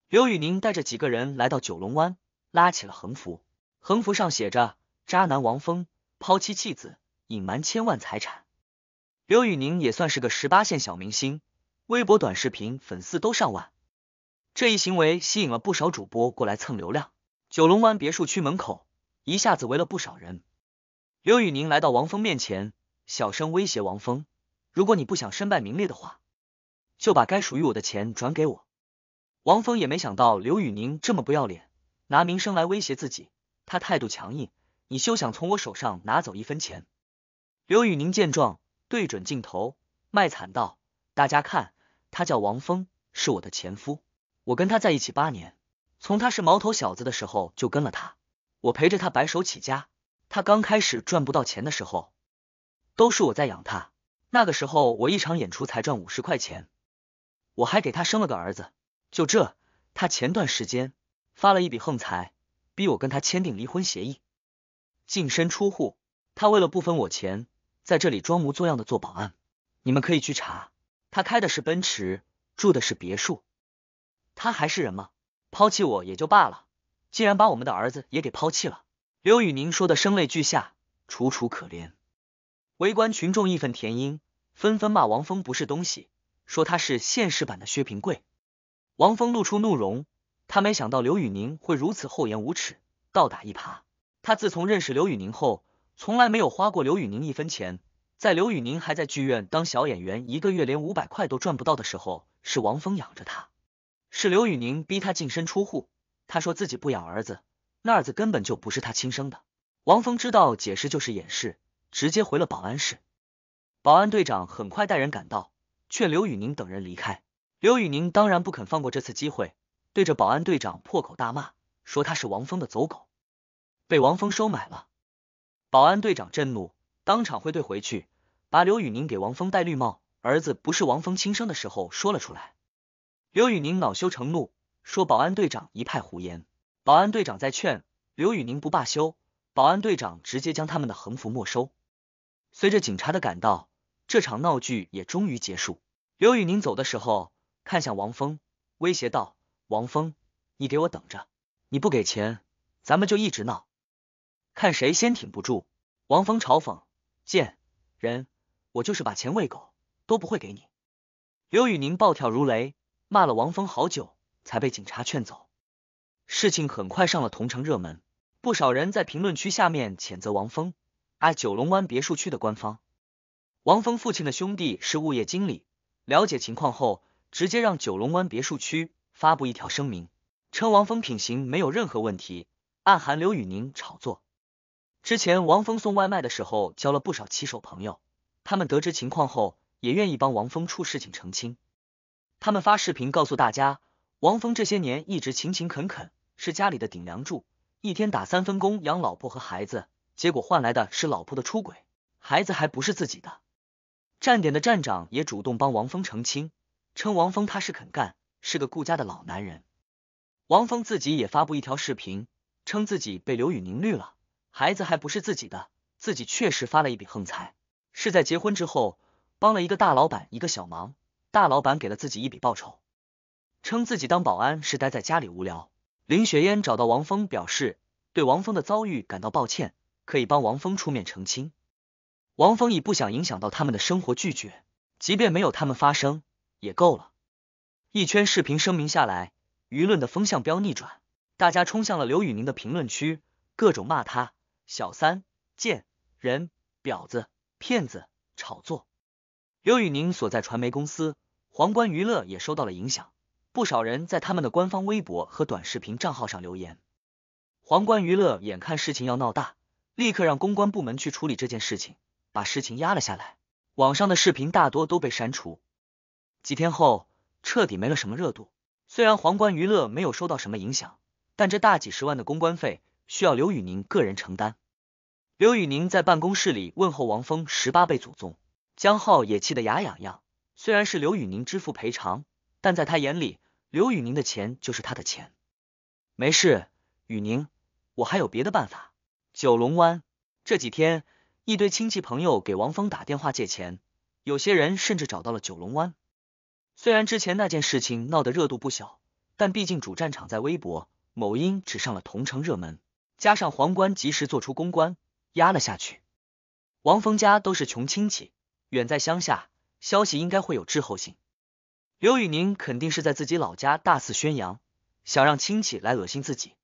刘宇宁带着几个人来到九龙湾，拉起了横幅，横幅上写着“渣男王峰，抛妻弃子，隐瞒千万财产”。刘宇宁也算是个十八线小明星，微博短视频粉丝都上万，这一行为吸引了不少主播过来蹭流量。九龙湾别墅区门口。一下子围了不少人。刘宇宁来到王峰面前，小声威胁王峰：“如果你不想身败名裂的话，就把该属于我的钱转给我。”王峰也没想到刘宇宁这么不要脸，拿名声来威胁自己。他态度强硬：“你休想从我手上拿走一分钱！”刘宇宁见状，对准镜头卖惨道：“大家看，他叫王峰，是我的前夫。我跟他在一起八年，从他是毛头小子的时候就跟了他。”我陪着他白手起家，他刚开始赚不到钱的时候，都是我在养他。那个时候我一场演出才赚五十块钱，我还给他生了个儿子。就这，他前段时间发了一笔横财，逼我跟他签订离婚协议，净身出户。他为了不分我钱，在这里装模作样的做保安。你们可以去查，他开的是奔驰，住的是别墅，他还是人吗？抛弃我也就罢了。竟然把我们的儿子也给抛弃了！刘宇宁说的声泪俱下，楚楚可怜。围观群众义愤填膺，纷纷骂王峰不是东西，说他是现实版的薛平贵。王峰露出怒容，他没想到刘宇宁会如此厚颜无耻，倒打一耙。他自从认识刘宇宁后，从来没有花过刘宇宁一分钱。在刘宇宁还在剧院当小演员，一个月连五百块都赚不到的时候，是王峰养着他，是刘宇宁逼他净身出户。他说自己不养儿子，那儿子根本就不是他亲生的。王峰知道解释就是掩饰，直接回了保安室。保安队长很快带人赶到，劝刘宇宁等人离开。刘宇宁当然不肯放过这次机会，对着保安队长破口大骂，说他是王峰的走狗，被王峰收买了。保安队长震怒，当场会队回去，把刘宇宁给王峰戴绿帽，儿子不是王峰亲生的时候说了出来。刘宇宁恼羞成怒。说保安队长一派胡言，保安队长在劝刘宇宁不罢休，保安队长直接将他们的横幅没收。随着警察的赶到，这场闹剧也终于结束。刘宇宁走的时候看向王峰，威胁道：“王峰，你给我等着，你不给钱，咱们就一直闹，看谁先挺不住。”王峰嘲讽：“贱人，我就是把钱喂狗都不会给你。”刘宇宁暴跳如雷，骂了王峰好久。才被警察劝走，事情很快上了同城热门，不少人在评论区下面谴责王峰，爱九龙湾别墅区的官方。王峰父亲的兄弟是物业经理，了解情况后，直接让九龙湾别墅区发布一条声明，称王峰品行没有任何问题，暗含刘宇宁炒作。之前王峰送外卖的时候交了不少骑手朋友，他们得知情况后，也愿意帮王峰出事情澄清。他们发视频告诉大家。王峰这些年一直勤勤恳恳，是家里的顶梁柱，一天打三分工养老婆和孩子，结果换来的是老婆的出轨，孩子还不是自己的。站点的站长也主动帮王峰澄清，称王峰他是肯干，是个顾家的老男人。王峰自己也发布一条视频，称自己被刘宇宁绿了，孩子还不是自己的，自己确实发了一笔横财，是在结婚之后帮了一个大老板一个小忙，大老板给了自己一笔报酬。称自己当保安是待在家里无聊。林雪烟找到王峰，表示对王峰的遭遇感到抱歉，可以帮王峰出面澄清。王峰已不想影响到他们的生活，拒绝。即便没有他们发声，也够了。一圈视频声明下来，舆论的风向标逆转，大家冲向了刘宇宁的评论区，各种骂他小三、贱人、婊子、骗子、炒作。刘宇宁所在传媒公司皇冠娱乐也受到了影响。不少人在他们的官方微博和短视频账号上留言。皇冠娱乐眼看事情要闹大，立刻让公关部门去处理这件事情，把事情压了下来。网上的视频大多都被删除。几天后，彻底没了什么热度。虽然皇冠娱乐没有受到什么影响，但这大几十万的公关费需要刘宇宁个人承担。刘宇宁在办公室里问候王峰十八辈祖宗，江浩也气得牙痒痒。虽然是刘宇宁支付赔偿，但在他眼里。刘宇宁的钱就是他的钱，没事，宇宁，我还有别的办法。九龙湾这几天，一堆亲戚朋友给王峰打电话借钱，有些人甚至找到了九龙湾。虽然之前那件事情闹得热度不小，但毕竟主战场在微博、某音，只上了同城热门，加上皇冠及时做出公关，压了下去。王峰家都是穷亲戚，远在乡下，消息应该会有滞后性。刘宇宁肯定是在自己老家大肆宣扬，想让亲戚来恶心自己。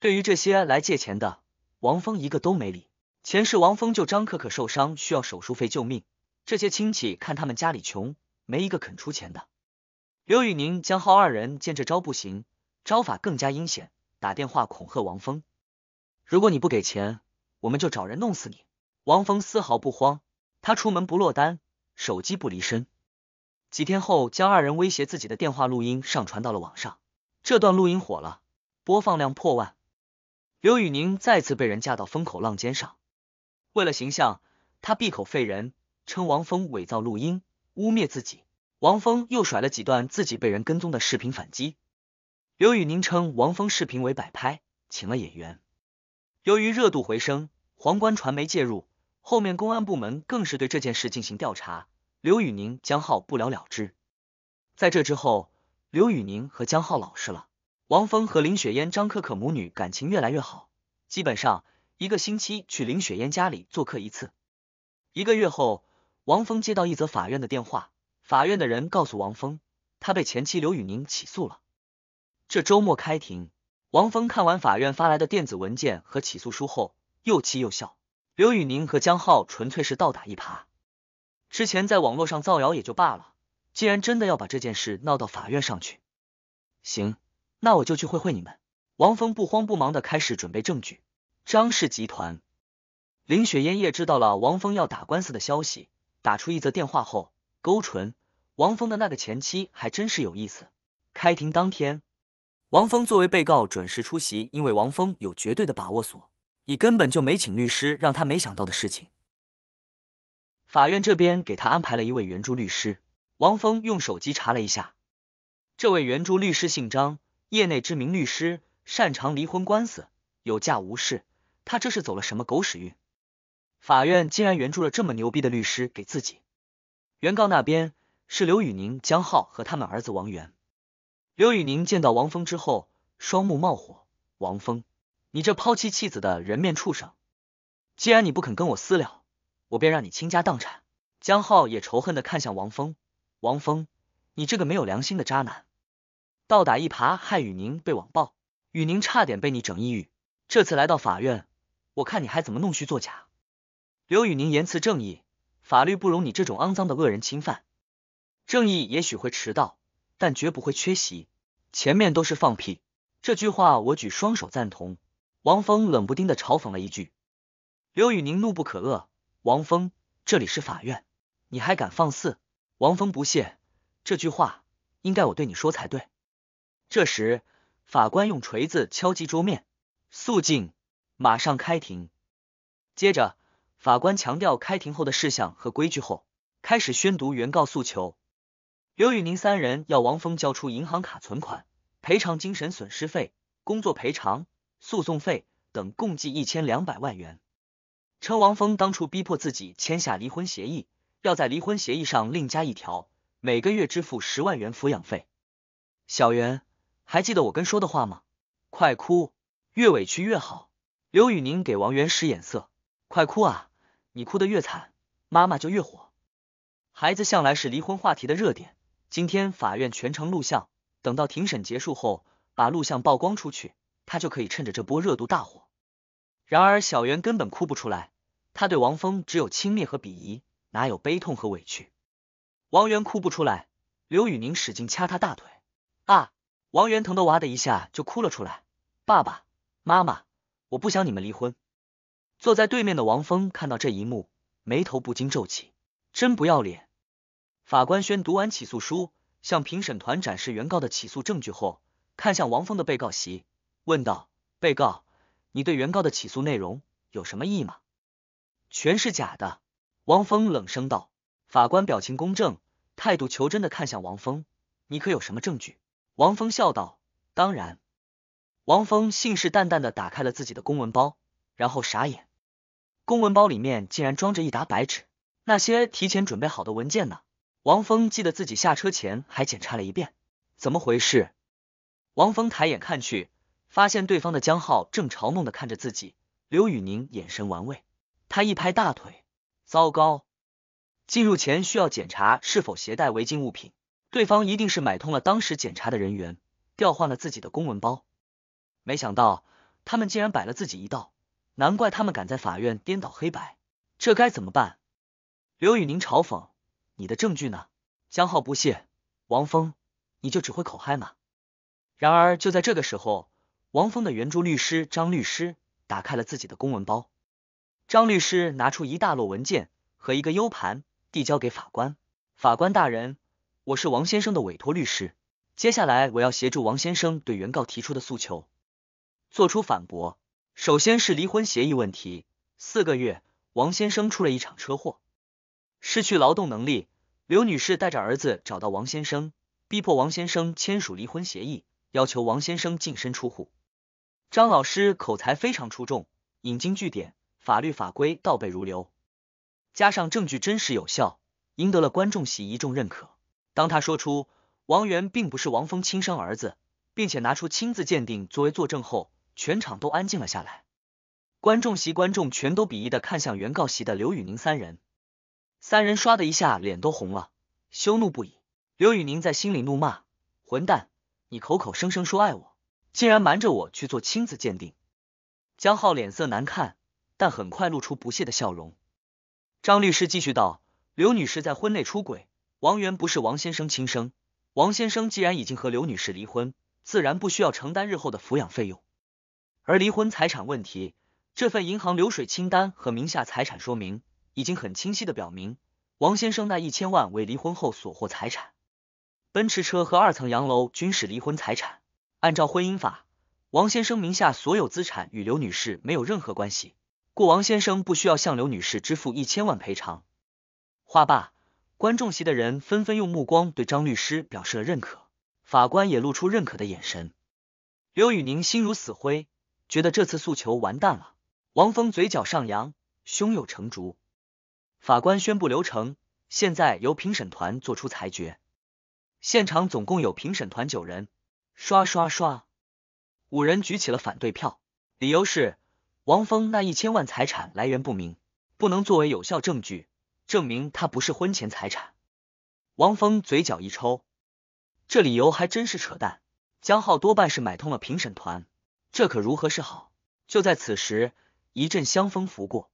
对于这些来借钱的，王峰一个都没理。前世王峰救张可可受伤，需要手术费救命，这些亲戚看他们家里穷，没一个肯出钱的。刘宇宁、江浩二人见这招不行，招法更加阴险，打电话恐吓王峰：“如果你不给钱，我们就找人弄死你。”王峰丝毫不慌，他出门不落单，手机不离身。几天后，将二人威胁自己的电话录音上传到了网上。这段录音火了，播放量破万。刘宇宁再次被人架到风口浪尖上。为了形象，他闭口废人，称王峰伪造录音，污蔑自己。王峰又甩了几段自己被人跟踪的视频反击。刘宇宁称王峰视频为摆拍，请了演员。由于热度回升，皇冠传媒介入，后面公安部门更是对这件事进行调查。刘宇宁、江浩不了了之。在这之后，刘宇宁和江浩老实了。王峰和林雪嫣、张可可母女感情越来越好，基本上一个星期去林雪嫣家里做客一次。一个月后，王峰接到一则法院的电话，法院的人告诉王峰，他被前妻刘宇宁起诉了。这周末开庭，王峰看完法院发来的电子文件和起诉书后，又气又笑。刘宇宁和江浩纯粹是倒打一耙。之前在网络上造谣也就罢了，既然真的要把这件事闹到法院上去，行，那我就去会会你们。王峰不慌不忙的开始准备证据。张氏集团，林雪烟叶知道了王峰要打官司的消息，打出一则电话后，勾唇。王峰的那个前妻还真是有意思。开庭当天，王峰作为被告准时出席，因为王峰有绝对的把握，所以根本就没请律师。让他没想到的事情。法院这边给他安排了一位援助律师，王峰用手机查了一下，这位援助律师姓张，业内知名律师，擅长离婚官司，有价无市。他这是走了什么狗屎运？法院竟然援助了这么牛逼的律师给自己。原告那边是刘宇宁、江浩和他们儿子王源。刘宇宁见到王峰之后，双目冒火：“王峰，你这抛弃妻子的人面畜生！既然你不肯跟我私了。”我便让你倾家荡产。江浩也仇恨的看向王峰，王峰，你这个没有良心的渣男，倒打一耙害雨宁被网暴，雨宁差点被你整抑郁。这次来到法院，我看你还怎么弄虚作假。刘雨宁言辞正义，法律不容你这种肮脏的恶人侵犯。正义也许会迟到，但绝不会缺席。前面都是放屁，这句话我举双手赞同。王峰冷不丁的嘲讽了一句，刘宇宁怒不可遏。王峰，这里是法院，你还敢放肆？王峰不屑，这句话应该我对你说才对。这时，法官用锤子敲击桌面，肃静，马上开庭。接着，法官强调开庭后的事项和规矩后，开始宣读原告诉求。刘宇宁三人要王峰交出银行卡存款，赔偿精神损失费、工作赔偿、诉讼费等，共计一千两百万元。称王峰当初逼迫自己签下离婚协议，要在离婚协议上另加一条，每个月支付十万元抚养费。小袁，还记得我跟说的话吗？快哭，越委屈越好。刘宇宁给王源使眼色，快哭啊！你哭的越惨，妈妈就越火。孩子向来是离婚话题的热点，今天法院全程录像，等到庭审结束后，把录像曝光出去，他就可以趁着这波热度大火。然而，小袁根本哭不出来，他对王峰只有轻蔑和鄙夷，哪有悲痛和委屈？王源哭不出来，刘宇宁使劲掐他大腿，啊！王源疼得哇的一下就哭了出来。爸爸妈妈，我不想你们离婚。坐在对面的王峰看到这一幕，眉头不禁皱起，真不要脸！法官宣读完起诉书，向评审团展示原告的起诉证据后，看向王峰的被告席，问道：“被告。”你对原告的起诉内容有什么异议吗？全是假的！王峰冷声道。法官表情公正，态度求真的看向王峰。你可有什么证据？王峰笑道：“当然。”王峰信誓旦旦的打开了自己的公文包，然后傻眼，公文包里面竟然装着一沓白纸。那些提前准备好的文件呢？王峰记得自己下车前还检查了一遍，怎么回事？王峰抬眼看去。发现对方的江浩正嘲弄的看着自己，刘宇宁眼神玩味，他一拍大腿，糟糕，进入前需要检查是否携带违禁物品，对方一定是买通了当时检查的人员，调换了自己的公文包，没想到他们竟然摆了自己一道，难怪他们敢在法院颠倒黑白，这该怎么办？刘宇宁嘲讽，你的证据呢？江浩不屑，王峰，你就只会口嗨吗？然而就在这个时候。王峰的援助律师张律师打开了自己的公文包，张律师拿出一大摞文件和一个 U 盘，递交给法官。法官大人，我是王先生的委托律师，接下来我要协助王先生对原告提出的诉求做出反驳。首先是离婚协议问题，四个月，王先生出了一场车祸，失去劳动能力，刘女士带着儿子找到王先生，逼迫王先生签署离婚协议，要求王先生净身出户。张老师口才非常出众，引经据典，法律法规倒背如流，加上证据真实有效，赢得了观众席一众认可。当他说出王源并不是王峰亲生儿子，并且拿出亲自鉴定作为作证后，全场都安静了下来。观众席观众全都鄙夷的看向原告席的刘宇宁三人，三人唰的一下脸都红了，羞怒不已。刘宇宁在心里怒骂：“混蛋，你口口声声说爱我。”竟然瞒着我去做亲子鉴定，江浩脸色难看，但很快露出不屑的笑容。张律师继续道：“刘女士在婚内出轨，王源不是王先生亲生。王先生既然已经和刘女士离婚，自然不需要承担日后的抚养费用。而离婚财产问题，这份银行流水清单和名下财产说明已经很清晰的表明，王先生那一千万为离婚后所获财产，奔驰车和二层洋楼均是离婚财产。”按照婚姻法，王先生名下所有资产与刘女士没有任何关系，故王先生不需要向刘女士支付一千万赔偿。话罢，观众席的人纷纷用目光对张律师表示了认可，法官也露出认可的眼神。刘宇宁心如死灰，觉得这次诉求完蛋了。王峰嘴角上扬，胸有成竹。法官宣布流程，现在由评审团作出裁决。现场总共有评审团九人。刷刷刷！五人举起了反对票，理由是王峰那一千万财产来源不明，不能作为有效证据证明他不是婚前财产。王峰嘴角一抽，这理由还真是扯淡。江浩多半是买通了评审团，这可如何是好？就在此时，一阵香风拂过，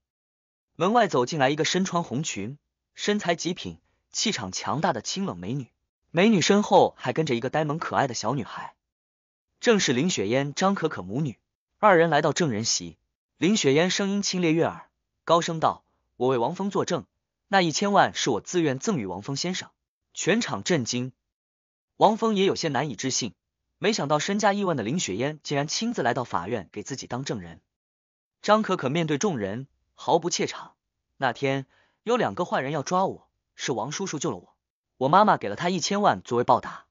门外走进来一个身穿红裙、身材极品、气场强大的清冷美女。美女身后还跟着一个呆萌可爱的小女孩，正是林雪烟、张可可母女二人来到证人席。林雪烟声音清冽悦耳，高声道：“我为王峰作证，那一千万是我自愿赠与王峰先生。”全场震惊，王峰也有些难以置信，没想到身家亿万的林雪烟竟然亲自来到法院给自己当证人。张可可面对众人毫不怯场，那天有两个坏人要抓我，是王叔叔救了我。我妈妈给了他一千万作为报答。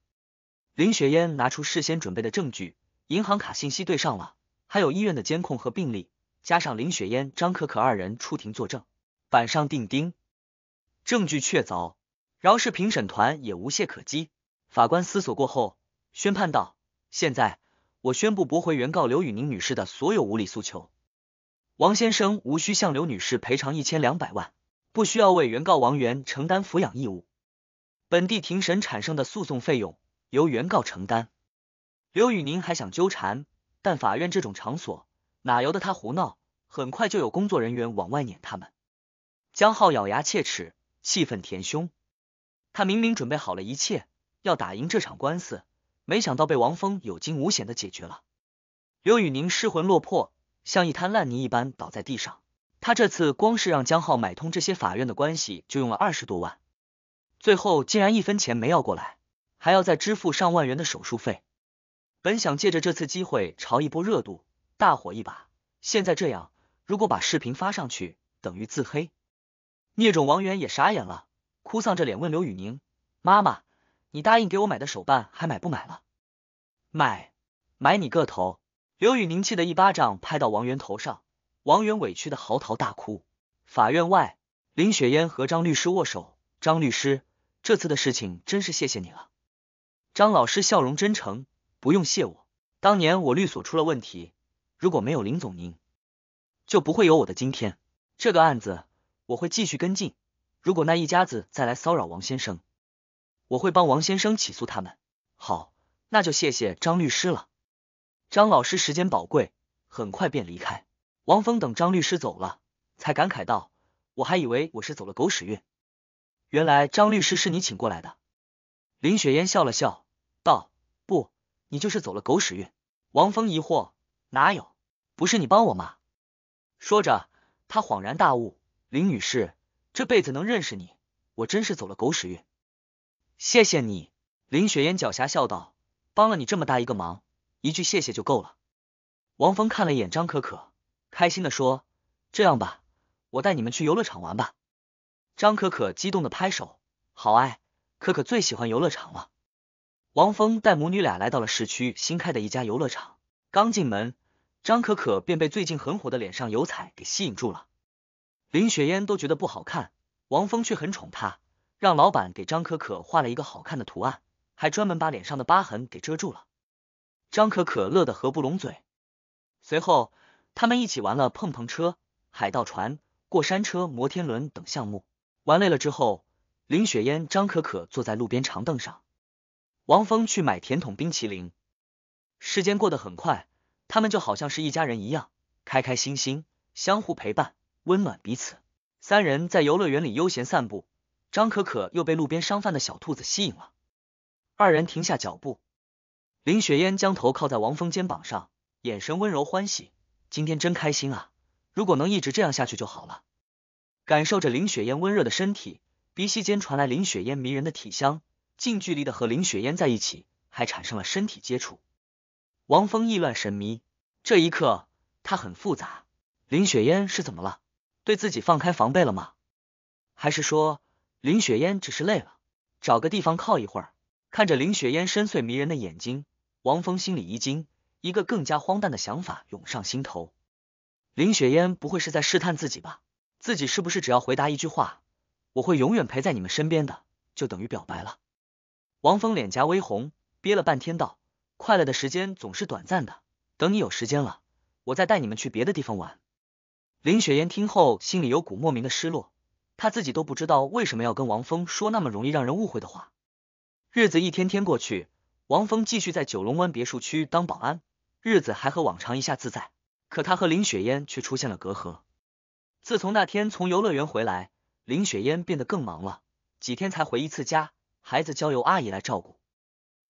林雪烟拿出事先准备的证据，银行卡信息对上了，还有医院的监控和病历，加上林雪烟、张可可二人出庭作证，板上钉钉，证据确凿，饶氏评审团也无懈可击。法官思索过后，宣判道：“现在我宣布驳回原告刘宇宁女士的所有无理诉求，王先生无需向刘女士赔偿一千两百万，不需要为原告王源承担抚养义务。”本地庭审产生的诉讼费用由原告承担。刘宇宁还想纠缠，但法院这种场所哪由得他胡闹？很快就有工作人员往外撵他们。江浩咬牙切齿，气愤填胸。他明明准备好了一切，要打赢这场官司，没想到被王峰有惊无险的解决了。刘宇宁失魂落魄，像一滩烂泥一般倒在地上。他这次光是让江浩买通这些法院的关系，就用了二十多万。最后竟然一分钱没要过来，还要再支付上万元的手术费。本想借着这次机会炒一波热度，大火一把，现在这样，如果把视频发上去，等于自黑。孽种王源也傻眼了，哭丧着脸问刘宇宁：“妈妈，你答应给我买的手办还买不买了？”买买你个头！刘宇宁气得一巴掌拍到王源头上，王源委屈的嚎啕大哭。法院外，林雪嫣和张律师握手，张律师。这次的事情真是谢谢你了，张老师笑容真诚，不用谢我。当年我律所出了问题，如果没有林总您，就不会有我的今天。这个案子我会继续跟进，如果那一家子再来骚扰王先生，我会帮王先生起诉他们。好，那就谢谢张律师了。张老师时间宝贵，很快便离开。王峰等张律师走了，才感慨道：“我还以为我是走了狗屎运。”原来张律师是你请过来的，林雪烟笑了笑，道：“不，你就是走了狗屎运。”王峰疑惑：“哪有？不是你帮我吗？”说着，他恍然大悟：“林女士，这辈子能认识你，我真是走了狗屎运，谢谢你。”林雪烟狡黠笑道：“帮了你这么大一个忙，一句谢谢就够了。”王峰看了一眼张可可，开心的说：“这样吧，我带你们去游乐场玩吧。”张可可激动的拍手，好爱！可可最喜欢游乐场了。王峰带母女俩来到了市区新开的一家游乐场。刚进门，张可可便被最近很火的脸上油彩给吸引住了。林雪嫣都觉得不好看，王峰却很宠她，让老板给张可可画了一个好看的图案，还专门把脸上的疤痕给遮住了。张可可乐得合不拢嘴。随后，他们一起玩了碰碰车、海盗船、过山车、摩天轮等项目。玩累了之后，林雪烟、张可可坐在路边长凳上，王峰去买甜筒冰淇淋。时间过得很快，他们就好像是一家人一样，开开心心，相互陪伴，温暖彼此。三人在游乐园里悠闲散步，张可可又被路边商贩的小兔子吸引了，二人停下脚步。林雪烟将头靠在王峰肩膀上，眼神温柔欢喜，今天真开心啊！如果能一直这样下去就好了。感受着林雪烟温热的身体，鼻息间传来林雪烟迷人的体香，近距离的和林雪烟在一起，还产生了身体接触。王峰意乱神迷，这一刻他很复杂。林雪烟是怎么了？对自己放开防备了吗？还是说林雪烟只是累了，找个地方靠一会儿？看着林雪烟深邃迷人的眼睛，王峰心里一惊，一个更加荒诞的想法涌上心头：林雪烟不会是在试探自己吧？自己是不是只要回答一句话，我会永远陪在你们身边的，就等于表白了？王峰脸颊微红，憋了半天道：“快乐的时间总是短暂的，等你有时间了，我再带你们去别的地方玩。”林雪嫣听后，心里有股莫名的失落，她自己都不知道为什么要跟王峰说那么容易让人误会的话。日子一天天过去，王峰继续在九龙湾别墅区当保安，日子还和往常一下自在，可他和林雪嫣却出现了隔阂。自从那天从游乐园回来，林雪烟变得更忙了，几天才回一次家，孩子交由阿姨来照顾。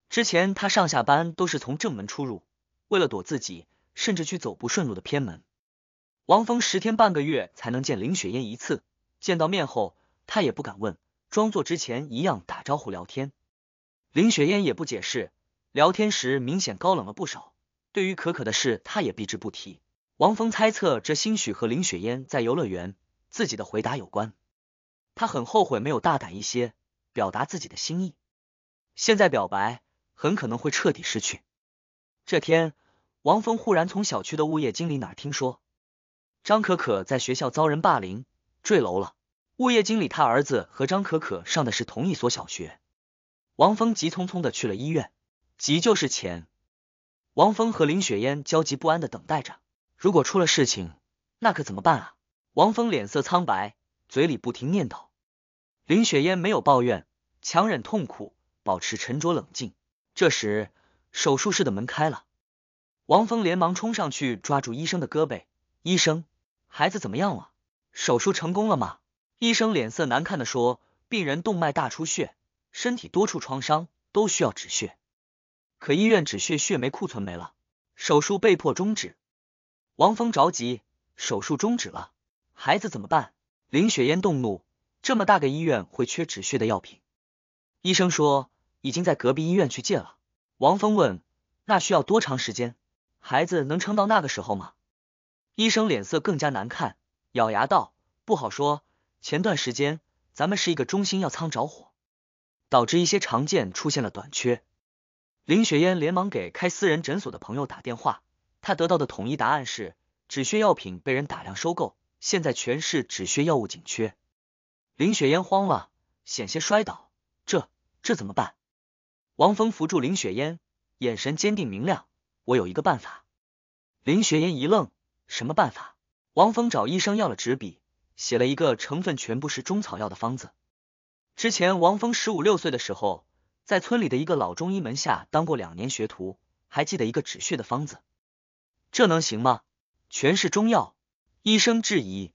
之前她上下班都是从正门出入，为了躲自己，甚至去走不顺路的偏门。王峰十天半个月才能见林雪烟一次，见到面后，他也不敢问，装作之前一样打招呼聊天。林雪烟也不解释，聊天时明显高冷了不少。对于可可的事，她也避之不提。王峰猜测，这兴许和林雪嫣在游乐园自己的回答有关。他很后悔没有大胆一些表达自己的心意。现在表白，很可能会彻底失去。这天，王峰忽然从小区的物业经理那儿听说，张可可在学校遭人霸凌，坠楼了。物业经理他儿子和张可可上的是同一所小学。王峰急匆匆的去了医院，急救室前，王峰和林雪嫣焦急不安的等待着。如果出了事情，那可怎么办啊？王峰脸色苍白，嘴里不停念叨。林雪嫣没有抱怨，强忍痛苦，保持沉着冷静。这时，手术室的门开了，王峰连忙冲上去抓住医生的胳膊。医生，孩子怎么样了？手术成功了吗？医生脸色难看的说：“病人动脉大出血，身体多处创伤，都需要止血。可医院止血血没库存没了，手术被迫终止。”王峰着急，手术终止了，孩子怎么办？林雪烟动怒，这么大个医院会缺止血的药品？医生说已经在隔壁医院去借了。王峰问，那需要多长时间？孩子能撑到那个时候吗？医生脸色更加难看，咬牙道，不好说。前段时间咱们是一个中心药仓着火，导致一些常见出现了短缺。林雪烟连忙给开私人诊所的朋友打电话。他得到的统一答案是止血药品被人大量收购，现在全市止血药物紧缺。林雪烟慌了，险些摔倒。这这怎么办？王峰扶住林雪烟，眼神坚定明亮。我有一个办法。林雪烟一愣，什么办法？王峰找医生要了纸笔，写了一个成分全部是中草药的方子。之前王峰十五六岁的时候，在村里的一个老中医门下当过两年学徒，还记得一个止血的方子。这能行吗？全是中药，医生质疑。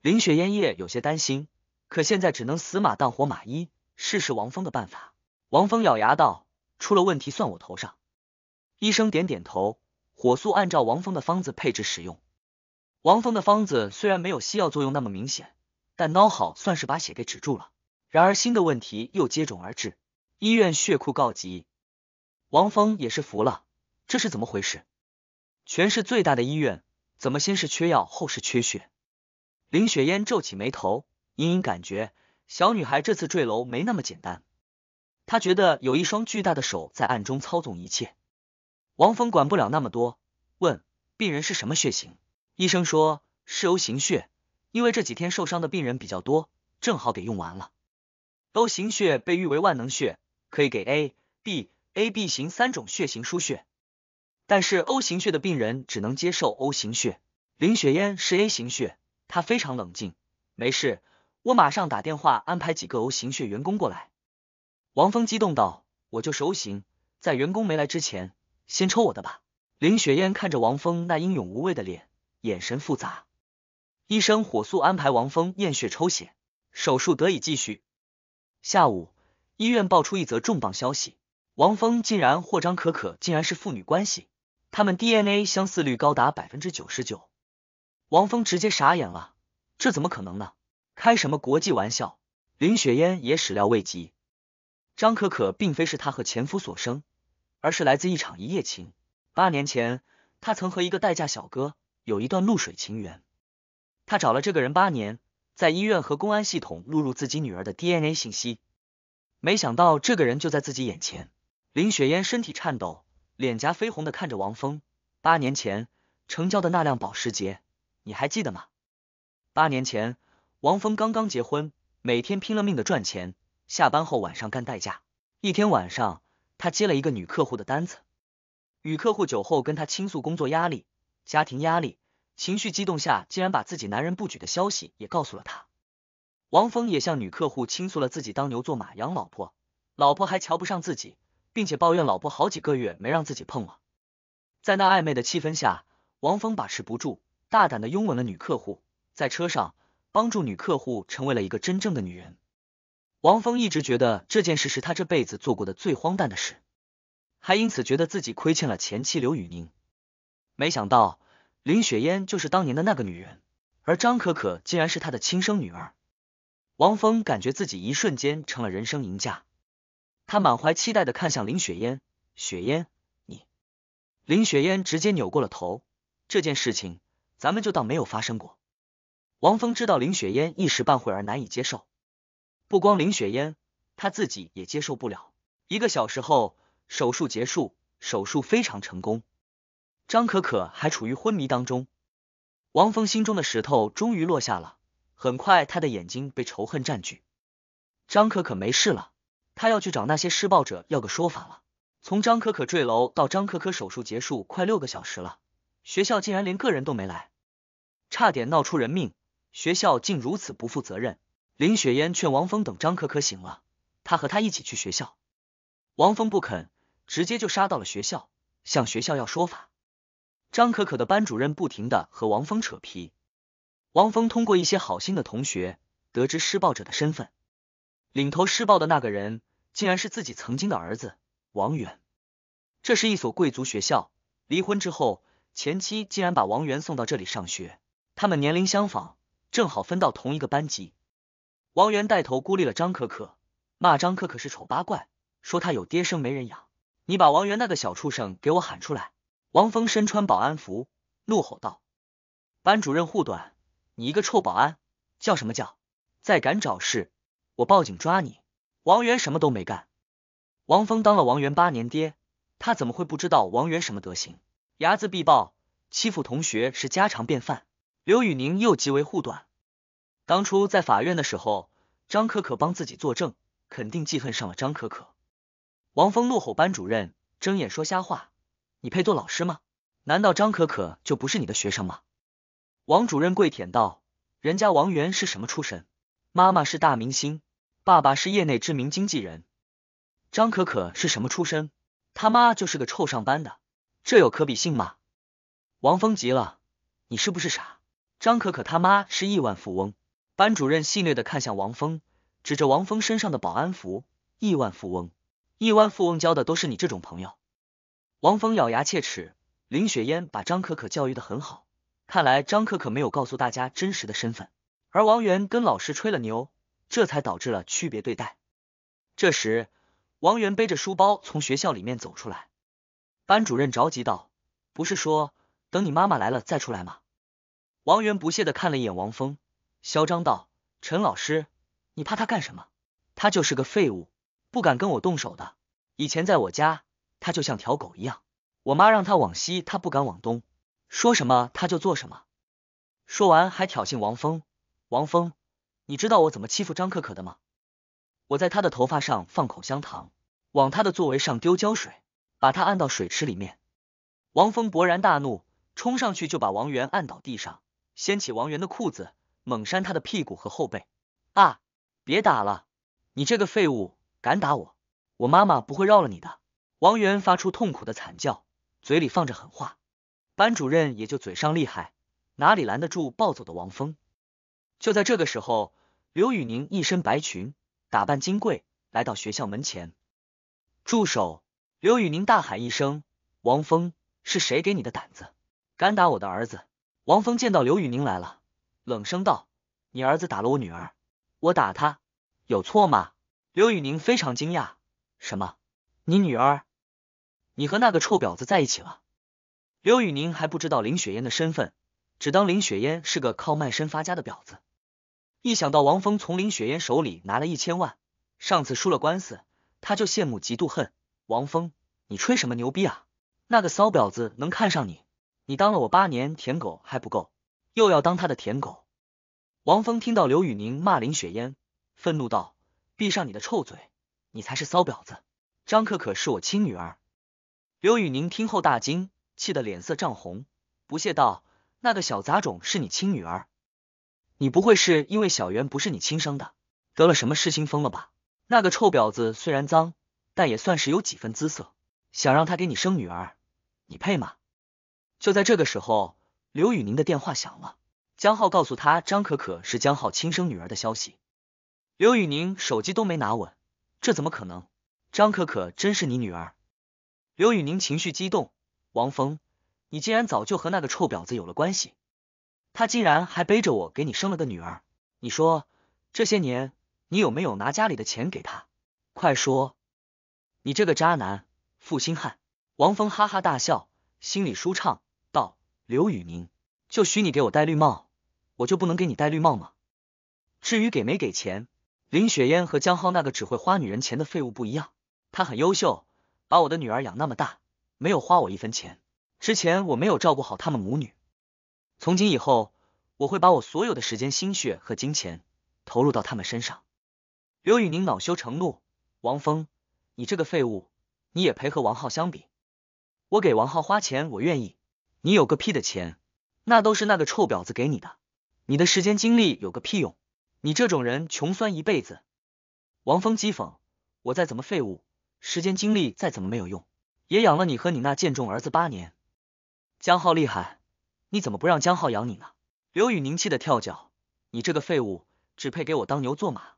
林雪烟叶有些担心，可现在只能死马当活马医，试试王峰的办法。王峰咬牙道：“出了问题算我头上。”医生点点头，火速按照王峰的方子配制使用。王峰的方子虽然没有西药作用那么明显，但孬好算是把血给止住了。然而新的问题又接踵而至，医院血库告急。王峰也是服了，这是怎么回事？全市最大的医院，怎么先是缺药，后是缺血？林雪烟皱起眉头，隐隐感觉小女孩这次坠楼没那么简单。她觉得有一双巨大的手在暗中操纵一切。王峰管不了那么多，问病人是什么血型？医生说是 O 型血，因为这几天受伤的病人比较多，正好给用完了。O 型血被誉为万能血，可以给 A、B、AB 型三种血型输血。但是 O 型血的病人只能接受 O 型血。林雪嫣是 A 型血，她非常冷静，没事，我马上打电话安排几个 O 型血员工过来。王峰激动道：“我就是 O 型，在员工没来之前，先抽我的吧。”林雪嫣看着王峰那英勇无畏的脸，眼神复杂。医生火速安排王峰验血抽血，手术得以继续。下午，医院爆出一则重磅消息：王峰竟然或张可可竟然是父女关系。他们 DNA 相似率高达百分之九十九，王峰直接傻眼了，这怎么可能呢？开什么国际玩笑？林雪嫣也始料未及，张可可并非是她和前夫所生，而是来自一场一夜情。八年前，她曾和一个代驾小哥有一段露水情缘，她找了这个人八年，在医院和公安系统录入自己女儿的 DNA 信息，没想到这个人就在自己眼前。林雪嫣身体颤抖。脸颊绯红的看着王峰，八年前成交的那辆保时捷，你还记得吗？八年前，王峰刚刚结婚，每天拼了命的赚钱，下班后晚上干代驾。一天晚上，他接了一个女客户的单子，女客户酒后跟他倾诉工作压力、家庭压力，情绪激动下竟然把自己男人不举的消息也告诉了他。王峰也向女客户倾诉了自己当牛做马养老婆，老婆还瞧不上自己。并且抱怨老婆好几个月没让自己碰了，在那暧昧的气氛下，王峰把持不住，大胆的拥吻了女客户。在车上，帮助女客户成为了一个真正的女人。王峰一直觉得这件事是他这辈子做过的最荒诞的事，还因此觉得自己亏欠了前妻刘宇宁。没想到林雪嫣就是当年的那个女人，而张可可竟然是他的亲生女儿。王峰感觉自己一瞬间成了人生赢家。他满怀期待的看向林雪烟，雪烟，你。林雪烟直接扭过了头。这件事情，咱们就当没有发生过。王峰知道林雪烟一时半会儿难以接受，不光林雪烟，他自己也接受不了。一个小时后，手术结束，手术非常成功。张可可还处于昏迷当中，王峰心中的石头终于落下了。很快，他的眼睛被仇恨占据。张可可没事了。他要去找那些施暴者要个说法了。从张可可坠楼到张可可手术结束，快六个小时了，学校竟然连个人都没来，差点闹出人命。学校竟如此不负责任！林雪烟劝王峰等张可可醒了，他和他一起去学校。王峰不肯，直接就杀到了学校，向学校要说法。张可可的班主任不停的和王峰扯皮。王峰通过一些好心的同学，得知施暴者的身份，领头施暴的那个人。竟然是自己曾经的儿子王源。这是一所贵族学校，离婚之后，前妻竟然把王源送到这里上学。他们年龄相仿，正好分到同一个班级。王源带头孤立了张可可，骂张可可是丑八怪，说他有爹生没人养。你把王源那个小畜生给我喊出来！王峰身穿保安服，怒吼道：“班主任护短，你一个臭保安，叫什么叫？再敢找事，我报警抓你！”王源什么都没干，王峰当了王源八年爹，他怎么会不知道王源什么德行？睚眦必报，欺负同学是家常便饭。刘宇宁又极为护短，当初在法院的时候，张可可帮自己作证，肯定记恨上了张可可。王峰怒吼班主任：“睁眼说瞎话，你配做老师吗？难道张可可就不是你的学生吗？”王主任跪舔道：“人家王源是什么出身？妈妈是大明星。”爸爸是业内知名经纪人，张可可是什么出身？他妈就是个臭上班的，这有可比性吗？王峰急了，你是不是傻？张可可他妈是亿万富翁。班主任戏谑的看向王峰，指着王峰身上的保安服，亿万富翁，亿万富翁交的都是你这种朋友。王峰咬牙切齿。林雪烟把张可可教育的很好，看来张可可没有告诉大家真实的身份，而王源跟老师吹了牛。这才导致了区别对待。这时，王源背着书包从学校里面走出来，班主任着急道：“不是说等你妈妈来了再出来吗？”王源不屑的看了一眼王峰，嚣张道：“陈老师，你怕他干什么？他就是个废物，不敢跟我动手的。以前在我家，他就像条狗一样，我妈让他往西，他不敢往东，说什么他就做什么。”说完还挑衅王峰：“王峰。”你知道我怎么欺负张可可的吗？我在她的头发上放口香糖，往她的座位上丢胶水，把她按到水池里面。王峰勃然大怒，冲上去就把王源按倒地上，掀起王源的裤子，猛扇他的屁股和后背。啊！别打了，你这个废物，敢打我，我妈妈不会饶了你的！王源发出痛苦的惨叫，嘴里放着狠话。班主任也就嘴上厉害，哪里拦得住暴走的王峰？就在这个时候。刘宇宁一身白裙，打扮金贵，来到学校门前。住手！刘宇宁大喊一声：“王峰，是谁给你的胆子，敢打我的儿子？”王峰见到刘宇宁来了，冷声道：“你儿子打了我女儿，我打他有错吗？”刘宇宁非常惊讶：“什么？你女儿？你和那个臭婊子在一起了？”刘宇宁还不知道林雪嫣的身份，只当林雪嫣是个靠卖身发家的婊子。一想到王峰从林雪烟手里拿了一千万，上次输了官司，他就羡慕嫉妒恨。王峰，你吹什么牛逼啊？那个骚婊子能看上你，你当了我八年舔狗还不够，又要当他的舔狗。王峰听到刘宇宁骂林雪烟，愤怒道：“闭上你的臭嘴，你才是骚婊子！张可可是我亲女儿。”刘宇宁听后大惊，气得脸色涨红，不屑道：“那个小杂种是你亲女儿？”你不会是因为小袁不是你亲生的，得了什么失心疯了吧？那个臭婊子虽然脏，但也算是有几分姿色，想让她给你生女儿，你配吗？就在这个时候，刘宇宁的电话响了，江浩告诉他张可可是江浩亲生女儿的消息，刘宇宁手机都没拿稳，这怎么可能？张可可真是你女儿？刘宇宁情绪激动，王峰，你竟然早就和那个臭婊子有了关系！他竟然还背着我给你生了个女儿，你说这些年你有没有拿家里的钱给他？快说！你这个渣男、负心汉！王峰哈哈大笑，心里舒畅道：“刘宇宁，就许你给我戴绿帽，我就不能给你戴绿帽吗？至于给没给钱，林雪嫣和江浩那个只会花女人钱的废物不一样，她很优秀，把我的女儿养那么大，没有花我一分钱。之前我没有照顾好他们母女。”从今以后，我会把我所有的时间、心血和金钱投入到他们身上。刘宇宁恼羞成怒：“王峰，你这个废物，你也配和王浩相比？我给王浩花钱，我愿意，你有个屁的钱，那都是那个臭婊子给你的。你的时间精力有个屁用？你这种人穷酸一辈子。”王峰讥讽：“我再怎么废物，时间精力再怎么没有用，也养了你和你那贱种儿子八年。江浩厉害。”你怎么不让江浩养你呢？刘宇宁气得跳脚，你这个废物，只配给我当牛做马，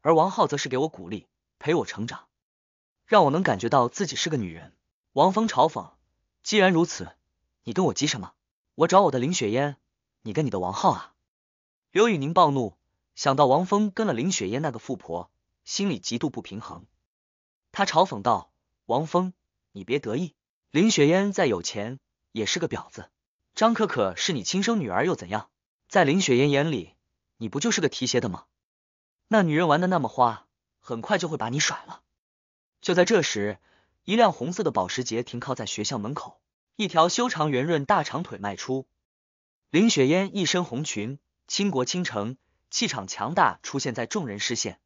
而王浩则是给我鼓励，陪我成长，让我能感觉到自己是个女人。王峰嘲讽，既然如此，你跟我急什么？我找我的林雪烟，你跟你的王浩啊。刘宇宁暴怒，想到王峰跟了林雪烟那个富婆，心里极度不平衡，他嘲讽道，王峰，你别得意，林雪烟再有钱也是个婊子。张可可是你亲生女儿又怎样？在林雪嫣眼里，你不就是个提鞋的吗？那女人玩的那么花，很快就会把你甩了。就在这时，一辆红色的保时捷停靠在学校门口，一条修长圆润大长腿迈出，林雪烟一身红裙，倾国倾城，气场强大，出现在众人视线。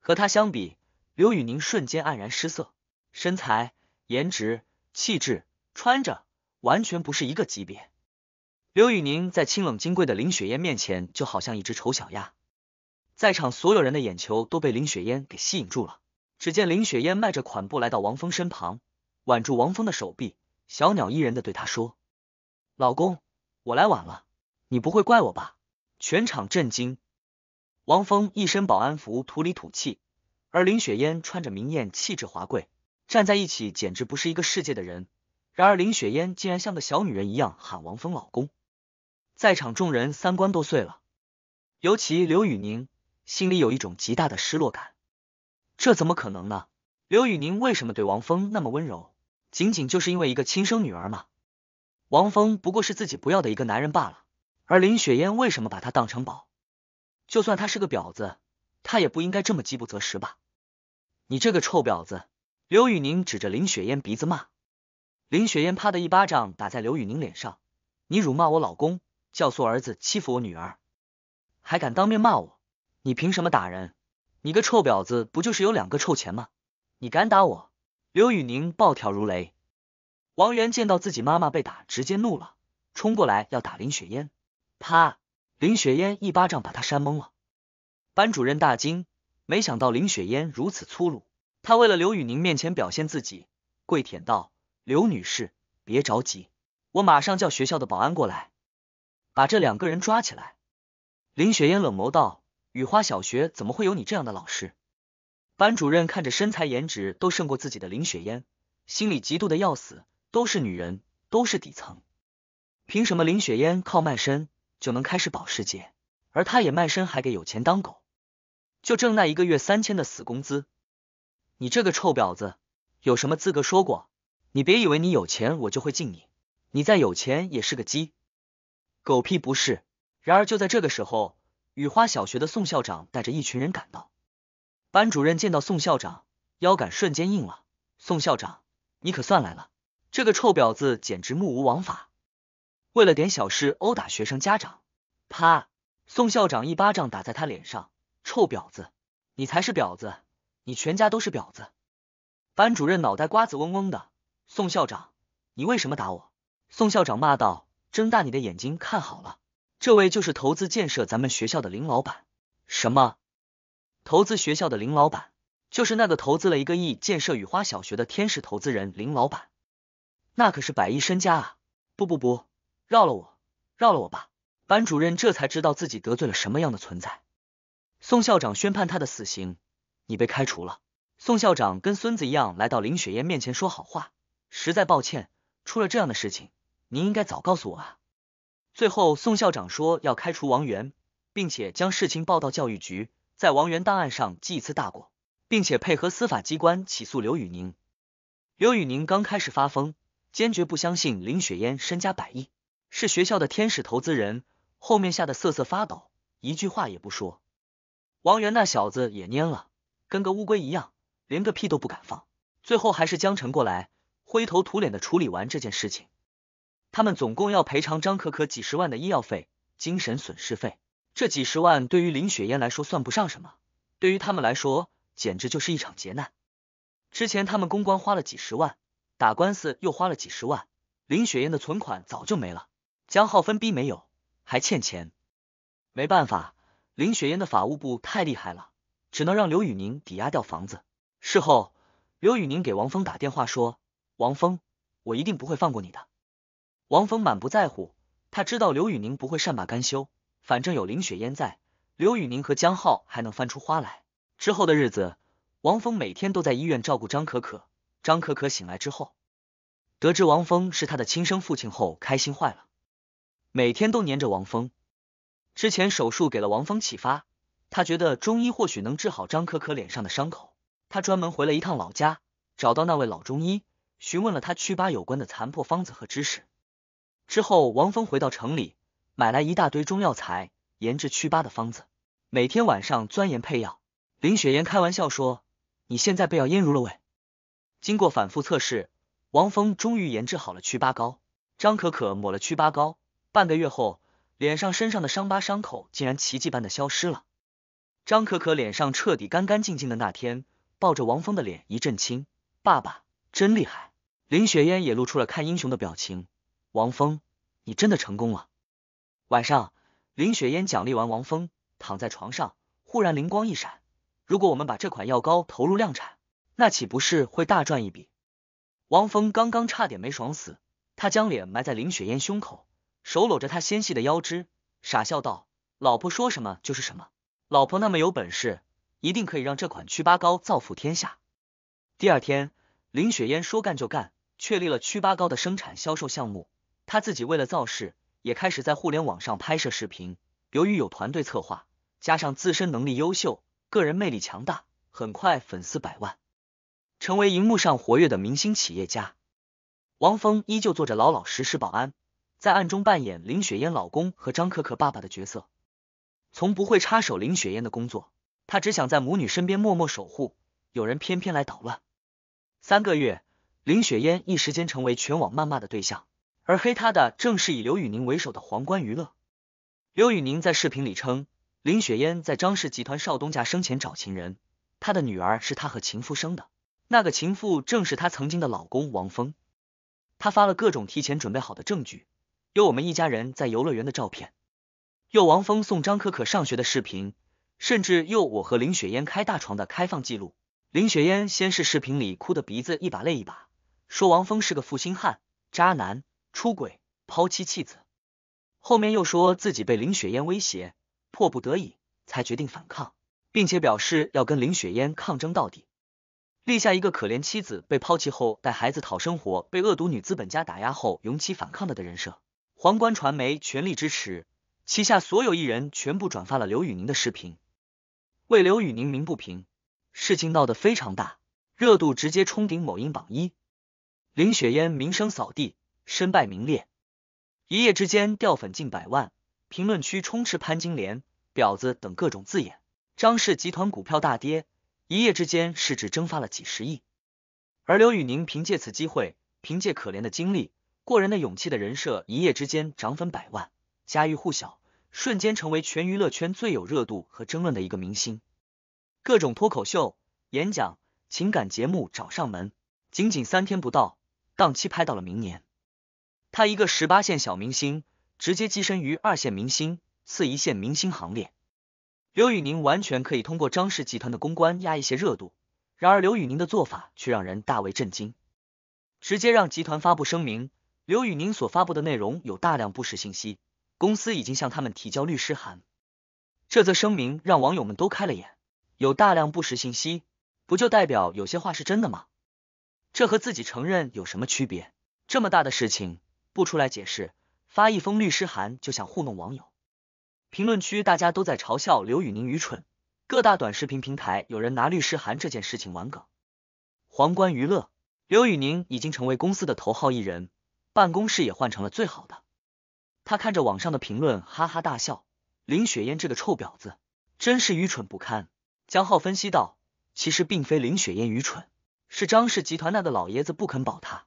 和她相比，刘宇宁瞬间黯然失色，身材、颜值、气质、穿着，完全不是一个级别。刘宇宁在清冷金贵的林雪烟面前，就好像一只丑小鸭。在场所有人的眼球都被林雪烟给吸引住了。只见林雪烟迈着款步来到王峰身旁，挽住王峰的手臂，小鸟依人的对他说：“老公，我来晚了，你不会怪我吧？”全场震惊。王峰一身保安服，土里土气，而林雪烟穿着明艳，气质华贵，站在一起简直不是一个世界的人。然而林雪烟竟然像个小女人一样喊王峰老公。在场众人三观都碎了，尤其刘宇宁心里有一种极大的失落感。这怎么可能呢？刘宇宁为什么对王峰那么温柔？仅仅就是因为一个亲生女儿吗？王峰不过是自己不要的一个男人罢了。而林雪烟为什么把他当成宝？就算他是个婊子，他也不应该这么饥不择食吧？你这个臭婊子！刘宇宁指着林雪烟鼻子骂。林雪烟啪的一巴掌打在刘宇宁脸上。你辱骂我老公！教唆儿子欺负我女儿，还敢当面骂我！你凭什么打人？你个臭婊子，不就是有两个臭钱吗？你敢打我！刘宇宁暴跳如雷。王源见到自己妈妈被打，直接怒了，冲过来要打林雪烟。啪！林雪烟一巴掌把他扇懵了。班主任大惊，没想到林雪烟如此粗鲁。他为了刘宇宁面前表现自己，跪舔道：“刘女士，别着急，我马上叫学校的保安过来。”把这两个人抓起来！林雪烟冷眸道：“雨花小学怎么会有你这样的老师？”班主任看着身材颜值都胜过自己的林雪烟，心里嫉妒的要死。都是女人，都是底层，凭什么林雪烟靠卖身就能开始保时捷，而她也卖身还给有钱当狗，就挣那一个月三千的死工资？你这个臭婊子，有什么资格说过？你别以为你有钱我就会敬你，你再有钱也是个鸡。狗屁不是！然而就在这个时候，雨花小学的宋校长带着一群人赶到。班主任见到宋校长，腰杆瞬间硬了。宋校长，你可算来了！这个臭婊子简直目无王法，为了点小事殴打学生家长。啪！宋校长一巴掌打在他脸上。臭婊子，你才是婊子，你全家都是婊子！班主任脑袋瓜子嗡嗡的。宋校长，你为什么打我？宋校长骂道。睁大你的眼睛看好了，这位就是投资建设咱们学校的林老板。什么？投资学校的林老板，就是那个投资了一个亿建设雨花小学的天使投资人林老板，那可是百亿身家啊！不不不，绕了我，绕了我吧！班主任这才知道自己得罪了什么样的存在。宋校长宣判他的死刑，你被开除了。宋校长跟孙子一样来到林雪燕面前说好话，实在抱歉，出了这样的事情。您应该早告诉我啊！最后，宋校长说要开除王源，并且将事情报到教育局，在王源档案上记一次大过，并且配合司法机关起诉刘宇宁。刘宇宁刚开始发疯，坚决不相信林雪烟身家百亿，是学校的天使投资人。后面吓得瑟瑟发抖，一句话也不说。王源那小子也蔫了，跟个乌龟一样，连个屁都不敢放。最后还是江晨过来，灰头土脸的处理完这件事情。他们总共要赔偿张可可几十万的医药费、精神损失费。这几十万对于林雪嫣来说算不上什么，对于他们来说简直就是一场劫难。之前他们公关花了几十万，打官司又花了几十万，林雪嫣的存款早就没了，江浩分逼没有，还欠钱。没办法，林雪嫣的法务部太厉害了，只能让刘宇宁抵押掉房子。事后，刘宇宁给王峰打电话说：“王峰，我一定不会放过你的。”王峰满不在乎，他知道刘宇宁不会善罢甘休，反正有林雪嫣在，刘宇宁和江浩还能翻出花来。之后的日子，王峰每天都在医院照顾张可可。张可可醒来之后，得知王峰是他的亲生父亲后，开心坏了，每天都黏着王峰。之前手术给了王峰启发，他觉得中医或许能治好张可可脸上的伤口。他专门回了一趟老家，找到那位老中医，询问了他祛疤有关的残破方子和知识。之后，王峰回到城里，买来一大堆中药材，研制祛疤的方子。每天晚上钻研配药。林雪烟开玩笑说：“你现在被药腌入了胃。”经过反复测试，王峰终于研制好了祛疤膏。张可可抹了祛疤膏，半个月后，脸上身上的伤疤伤口竟然奇迹般的消失了。张可可脸上彻底干干净净的那天，抱着王峰的脸一阵亲：“爸爸真厉害！”林雪烟也露出了看英雄的表情。王峰，你真的成功了。晚上，林雪烟奖励完王峰，躺在床上，忽然灵光一闪：如果我们把这款药膏投入量产，那岂不是会大赚一笔？王峰刚刚差点没爽死，他将脸埋在林雪烟胸口，手搂着她纤细的腰肢，傻笑道：“老婆说什么就是什么，老婆那么有本事，一定可以让这款祛疤膏造福天下。”第二天，林雪烟说干就干，确立了祛疤膏的生产销售项目。他自己为了造势，也开始在互联网上拍摄视频。由于有团队策划，加上自身能力优秀，个人魅力强大，很快粉丝百万，成为荧幕上活跃的明星企业家。王峰依旧做着老老实实保安，在暗中扮演林雪嫣老公和张可可爸爸的角色，从不会插手林雪嫣的工作。他只想在母女身边默默守护。有人偏偏来捣乱，三个月，林雪嫣一时间成为全网谩骂的对象。而黑他的正是以刘宇宁为首的皇冠娱乐。刘宇宁在视频里称，林雪嫣在张氏集团少东家生前找情人，她的女儿是她和情夫生的，那个情妇正是她曾经的老公王峰。他发了各种提前准备好的证据，有我们一家人在游乐园的照片，有王峰送张可可上学的视频，甚至有我和林雪嫣开大床的开放记录。林雪嫣先是视频里哭的鼻子一把泪一把，说王峰是个负心汉、渣男。出轨、抛妻弃子，后面又说自己被林雪烟威胁，迫不得已才决定反抗，并且表示要跟林雪烟抗争到底，立下一个可怜妻子被抛弃后带孩子讨生活，被恶毒女资本家打压后勇起反抗的的人设。皇冠传媒全力支持，旗下所有艺人全部转发了刘宇宁的视频，为刘宇宁鸣不平。事情闹得非常大，热度直接冲顶某音榜一，林雪烟名声扫地。身败名裂，一夜之间掉粉近百万，评论区充斥“潘金莲”“婊子”等各种字眼。张氏集团股票大跌，一夜之间市值蒸发了几十亿。而刘宇宁凭借此机会，凭借可怜的经历、过人的勇气的人设，一夜之间涨粉百万，家喻户晓，瞬间成为全娱乐圈最有热度和争论的一个明星。各种脱口秀、演讲、情感节目找上门，仅仅三天不到，档期拍到了明年。他一个十八线小明星，直接跻身于二线明星、次一线明星行列。刘宇宁完全可以通过张氏集团的公关压一些热度，然而刘宇宁的做法却让人大为震惊，直接让集团发布声明：刘宇宁所发布的内容有大量不实信息，公司已经向他们提交律师函。这则声明让网友们都开了眼，有大量不实信息，不就代表有些话是真的吗？这和自己承认有什么区别？这么大的事情！不出来解释，发一封律师函就想糊弄网友？评论区大家都在嘲笑刘宇宁愚蠢，各大短视频平台有人拿律师函这件事情玩梗。皇冠娱乐，刘宇宁已经成为公司的头号艺人，办公室也换成了最好的。他看着网上的评论，哈哈大笑。林雪燕这个臭婊子，真是愚蠢不堪。江浩分析道：“其实并非林雪燕愚蠢，是张氏集团那个老爷子不肯保他。”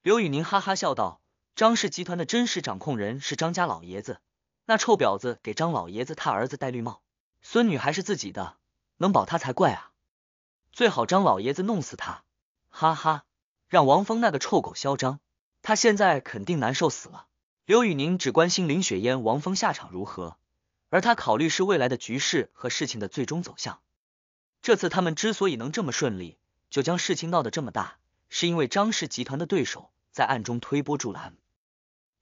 刘宇宁哈哈笑道。张氏集团的真实掌控人是张家老爷子，那臭婊子给张老爷子他儿子戴绿帽，孙女还是自己的，能保他才怪啊！最好张老爷子弄死他，哈哈，让王峰那个臭狗嚣张，他现在肯定难受死了。刘宇宁只关心林雪烟、王峰下场如何，而他考虑是未来的局势和事情的最终走向。这次他们之所以能这么顺利，就将事情闹得这么大，是因为张氏集团的对手在暗中推波助澜。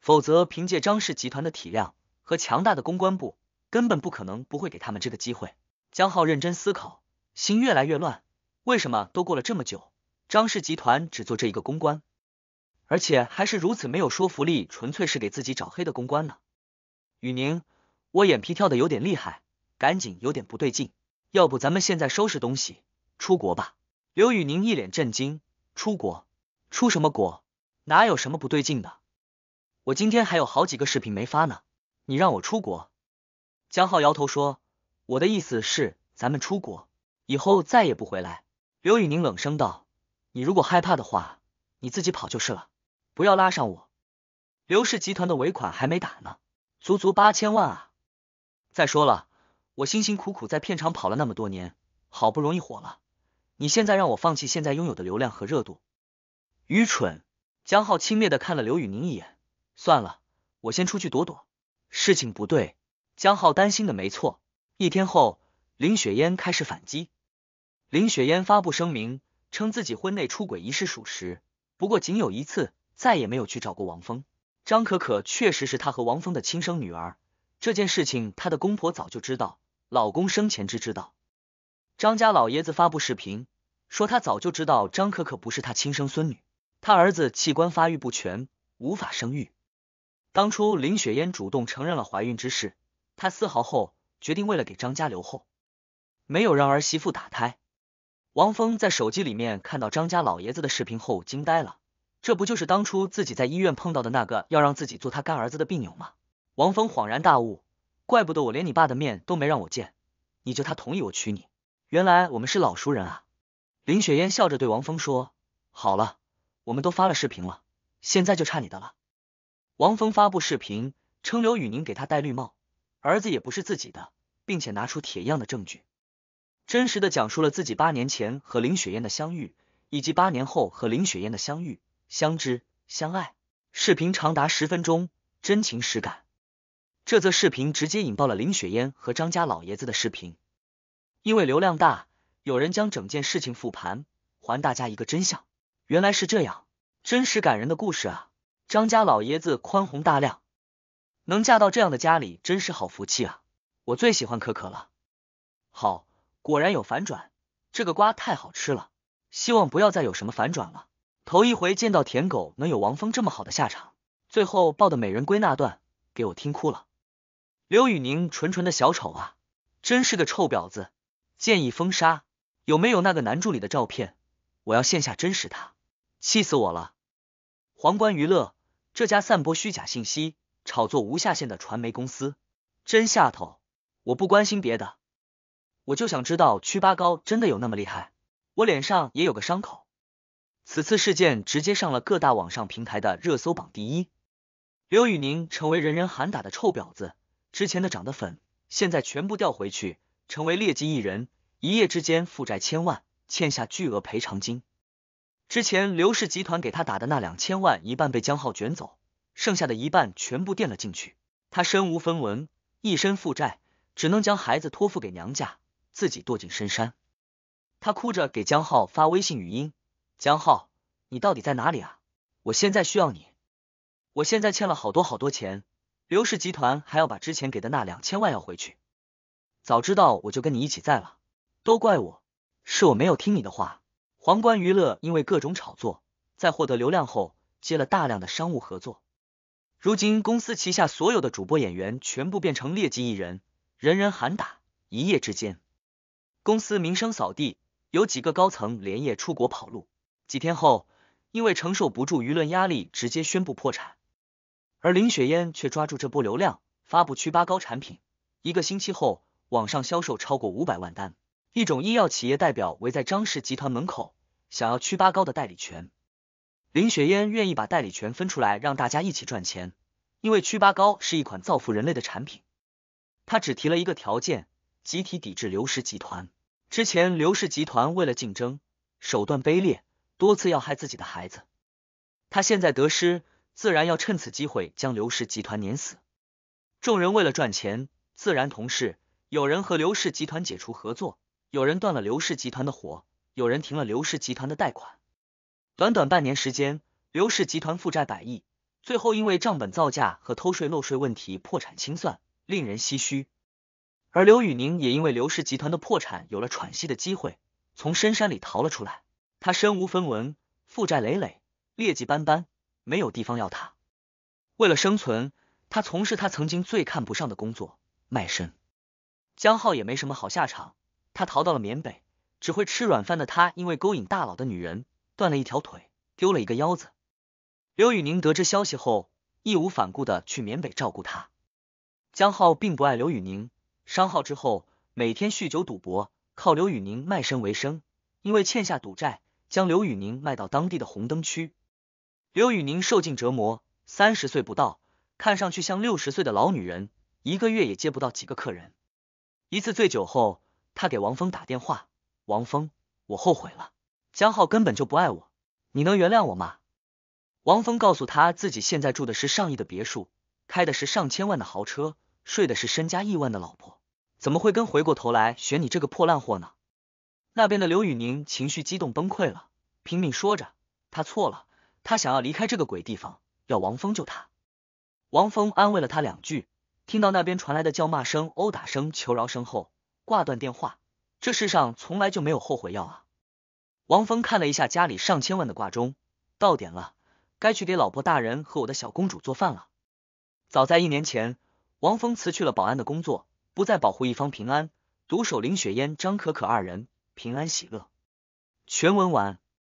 否则，凭借张氏集团的体量和强大的公关部，根本不可能不会给他们这个机会。江浩认真思考，心越来越乱。为什么都过了这么久，张氏集团只做这一个公关，而且还是如此没有说服力、纯粹是给自己找黑的公关呢？雨宁，我眼皮跳的有点厉害，赶紧，有点不对劲。要不咱们现在收拾东西出国吧？刘雨宁一脸震惊，出国？出什么国？哪有什么不对劲的？我今天还有好几个视频没发呢，你让我出国？江浩摇头说：“我的意思是咱们出国，以后再也不回来。”刘宇宁冷声道：“你如果害怕的话，你自己跑就是了，不要拉上我。刘氏集团的尾款还没打呢，足足八千万啊！再说了，我辛辛苦苦在片场跑了那么多年，好不容易火了，你现在让我放弃现在拥有的流量和热度，愚蠢！”江浩轻蔑的看了刘宇宁一眼。算了，我先出去躲躲。事情不对，江浩担心的没错。一天后，林雪嫣开始反击。林雪嫣发布声明，称自己婚内出轨一事属实，不过仅有一次，再也没有去找过王峰。张可可确实是她和王峰的亲生女儿，这件事情她的公婆早就知道，老公生前知知道。张家老爷子发布视频，说他早就知道张可可不是他亲生孙女，他儿子器官发育不全，无法生育。当初林雪烟主动承认了怀孕之事，她丝毫后决定为了给张家留后，没有让儿媳妇打胎。王峰在手机里面看到张家老爷子的视频后惊呆了，这不就是当初自己在医院碰到的那个要让自己做他干儿子的病友吗？王峰恍然大悟，怪不得我连你爸的面都没让我见，你就他同意我娶你，原来我们是老熟人啊！林雪烟笑着对王峰说：“好了，我们都发了视频了，现在就差你的了。”王峰发布视频，称刘宇宁给他戴绿帽，儿子也不是自己的，并且拿出铁样的证据，真实的讲述了自己八年前和林雪燕的相遇，以及八年后和林雪燕的相遇、相知、相爱。视频长达十分钟，真情实感。这则视频直接引爆了林雪燕和张家老爷子的视频，因为流量大，有人将整件事情复盘，还大家一个真相。原来是这样，真实感人的故事啊！张家老爷子宽宏大量，能嫁到这样的家里真是好福气啊！我最喜欢可可了。好，果然有反转，这个瓜太好吃了。希望不要再有什么反转了。头一回见到舔狗能有王峰这么好的下场，最后抱的美人归那段给我听哭了。刘宇宁，纯纯的小丑啊，真是个臭婊子！建议封杀。有没有那个男助理的照片？我要线下真实他。气死我了！皇冠娱乐。这家散播虚假信息、炒作无下限的传媒公司，真下头！我不关心别的，我就想知道祛疤膏真的有那么厉害？我脸上也有个伤口。此次事件直接上了各大网上平台的热搜榜第一，刘宇宁成为人人喊打的臭婊子，之前的涨的粉现在全部掉回去，成为劣迹艺人，一夜之间负债千万，欠下巨额赔偿金。之前刘氏集团给他打的那两千万，一半被江浩卷走，剩下的一半全部垫了进去。他身无分文，一身负债，只能将孩子托付给娘家，自己躲进深山。他哭着给江浩发微信语音：“江浩，你到底在哪里啊？我现在需要你。我现在欠了好多好多钱，刘氏集团还要把之前给的那两千万要回去。早知道我就跟你一起在了，都怪我，是我没有听你的话。”皇冠娱乐因为各种炒作，在获得流量后接了大量的商务合作。如今公司旗下所有的主播演员全部变成劣迹艺人，人人喊打，一夜之间公司名声扫地。有几个高层连夜出国跑路，几天后因为承受不住舆论压力，直接宣布破产。而林雪嫣却抓住这波流量，发布祛疤膏产品，一个星期后网上销售超过五百万单。一种医药企业代表围在张氏集团门口，想要曲八膏的代理权。林雪嫣愿意把代理权分出来，让大家一起赚钱，因为曲八膏是一款造福人类的产品。他只提了一个条件：集体抵制刘氏集团。之前刘氏集团为了竞争，手段卑劣，多次要害自己的孩子。他现在得失，自然要趁此机会将刘氏集团碾死。众人为了赚钱，自然同事有人和刘氏集团解除合作。有人断了刘氏集团的活，有人停了刘氏集团的贷款。短短半年时间，刘氏集团负债百亿，最后因为账本造假和偷税漏税问题破产清算，令人唏嘘。而刘宇宁也因为刘氏集团的破产有了喘息的机会，从深山里逃了出来。他身无分文，负债累累，劣迹斑斑，没有地方要他。为了生存，他从事他曾经最看不上的工作——卖身。江浩也没什么好下场。他逃到了缅北，只会吃软饭的他，因为勾引大佬的女人断了一条腿，丢了一个腰子。刘宇宁得知消息后，义无反顾的去缅北照顾他。江浩并不爱刘宇宁，伤号之后，每天酗酒赌博，靠刘宇宁卖身为生。因为欠下赌债，将刘宇宁卖到当地的红灯区。刘宇宁受尽折磨，三十岁不到，看上去像六十岁的老女人，一个月也接不到几个客人。一次醉酒后。他给王峰打电话，王峰，我后悔了，江浩根本就不爱我，你能原谅我吗？王峰告诉他自己现在住的是上亿的别墅，开的是上千万的豪车，睡的是身家亿万的老婆，怎么会跟回过头来选你这个破烂货呢？那边的刘宇宁情绪激动崩溃了，拼命说着他错了，他想要离开这个鬼地方，要王峰救他。王峰安慰了他两句，听到那边传来的叫骂声、殴打声、求饶声后。挂断电话，这世上从来就没有后悔药啊！王峰看了一下家里上千万的挂钟，到点了，该去给老婆大人和我的小公主做饭了。早在一年前，王峰辞去了保安的工作，不再保护一方平安，独守林雪烟、张可可二人平安喜乐。全文完。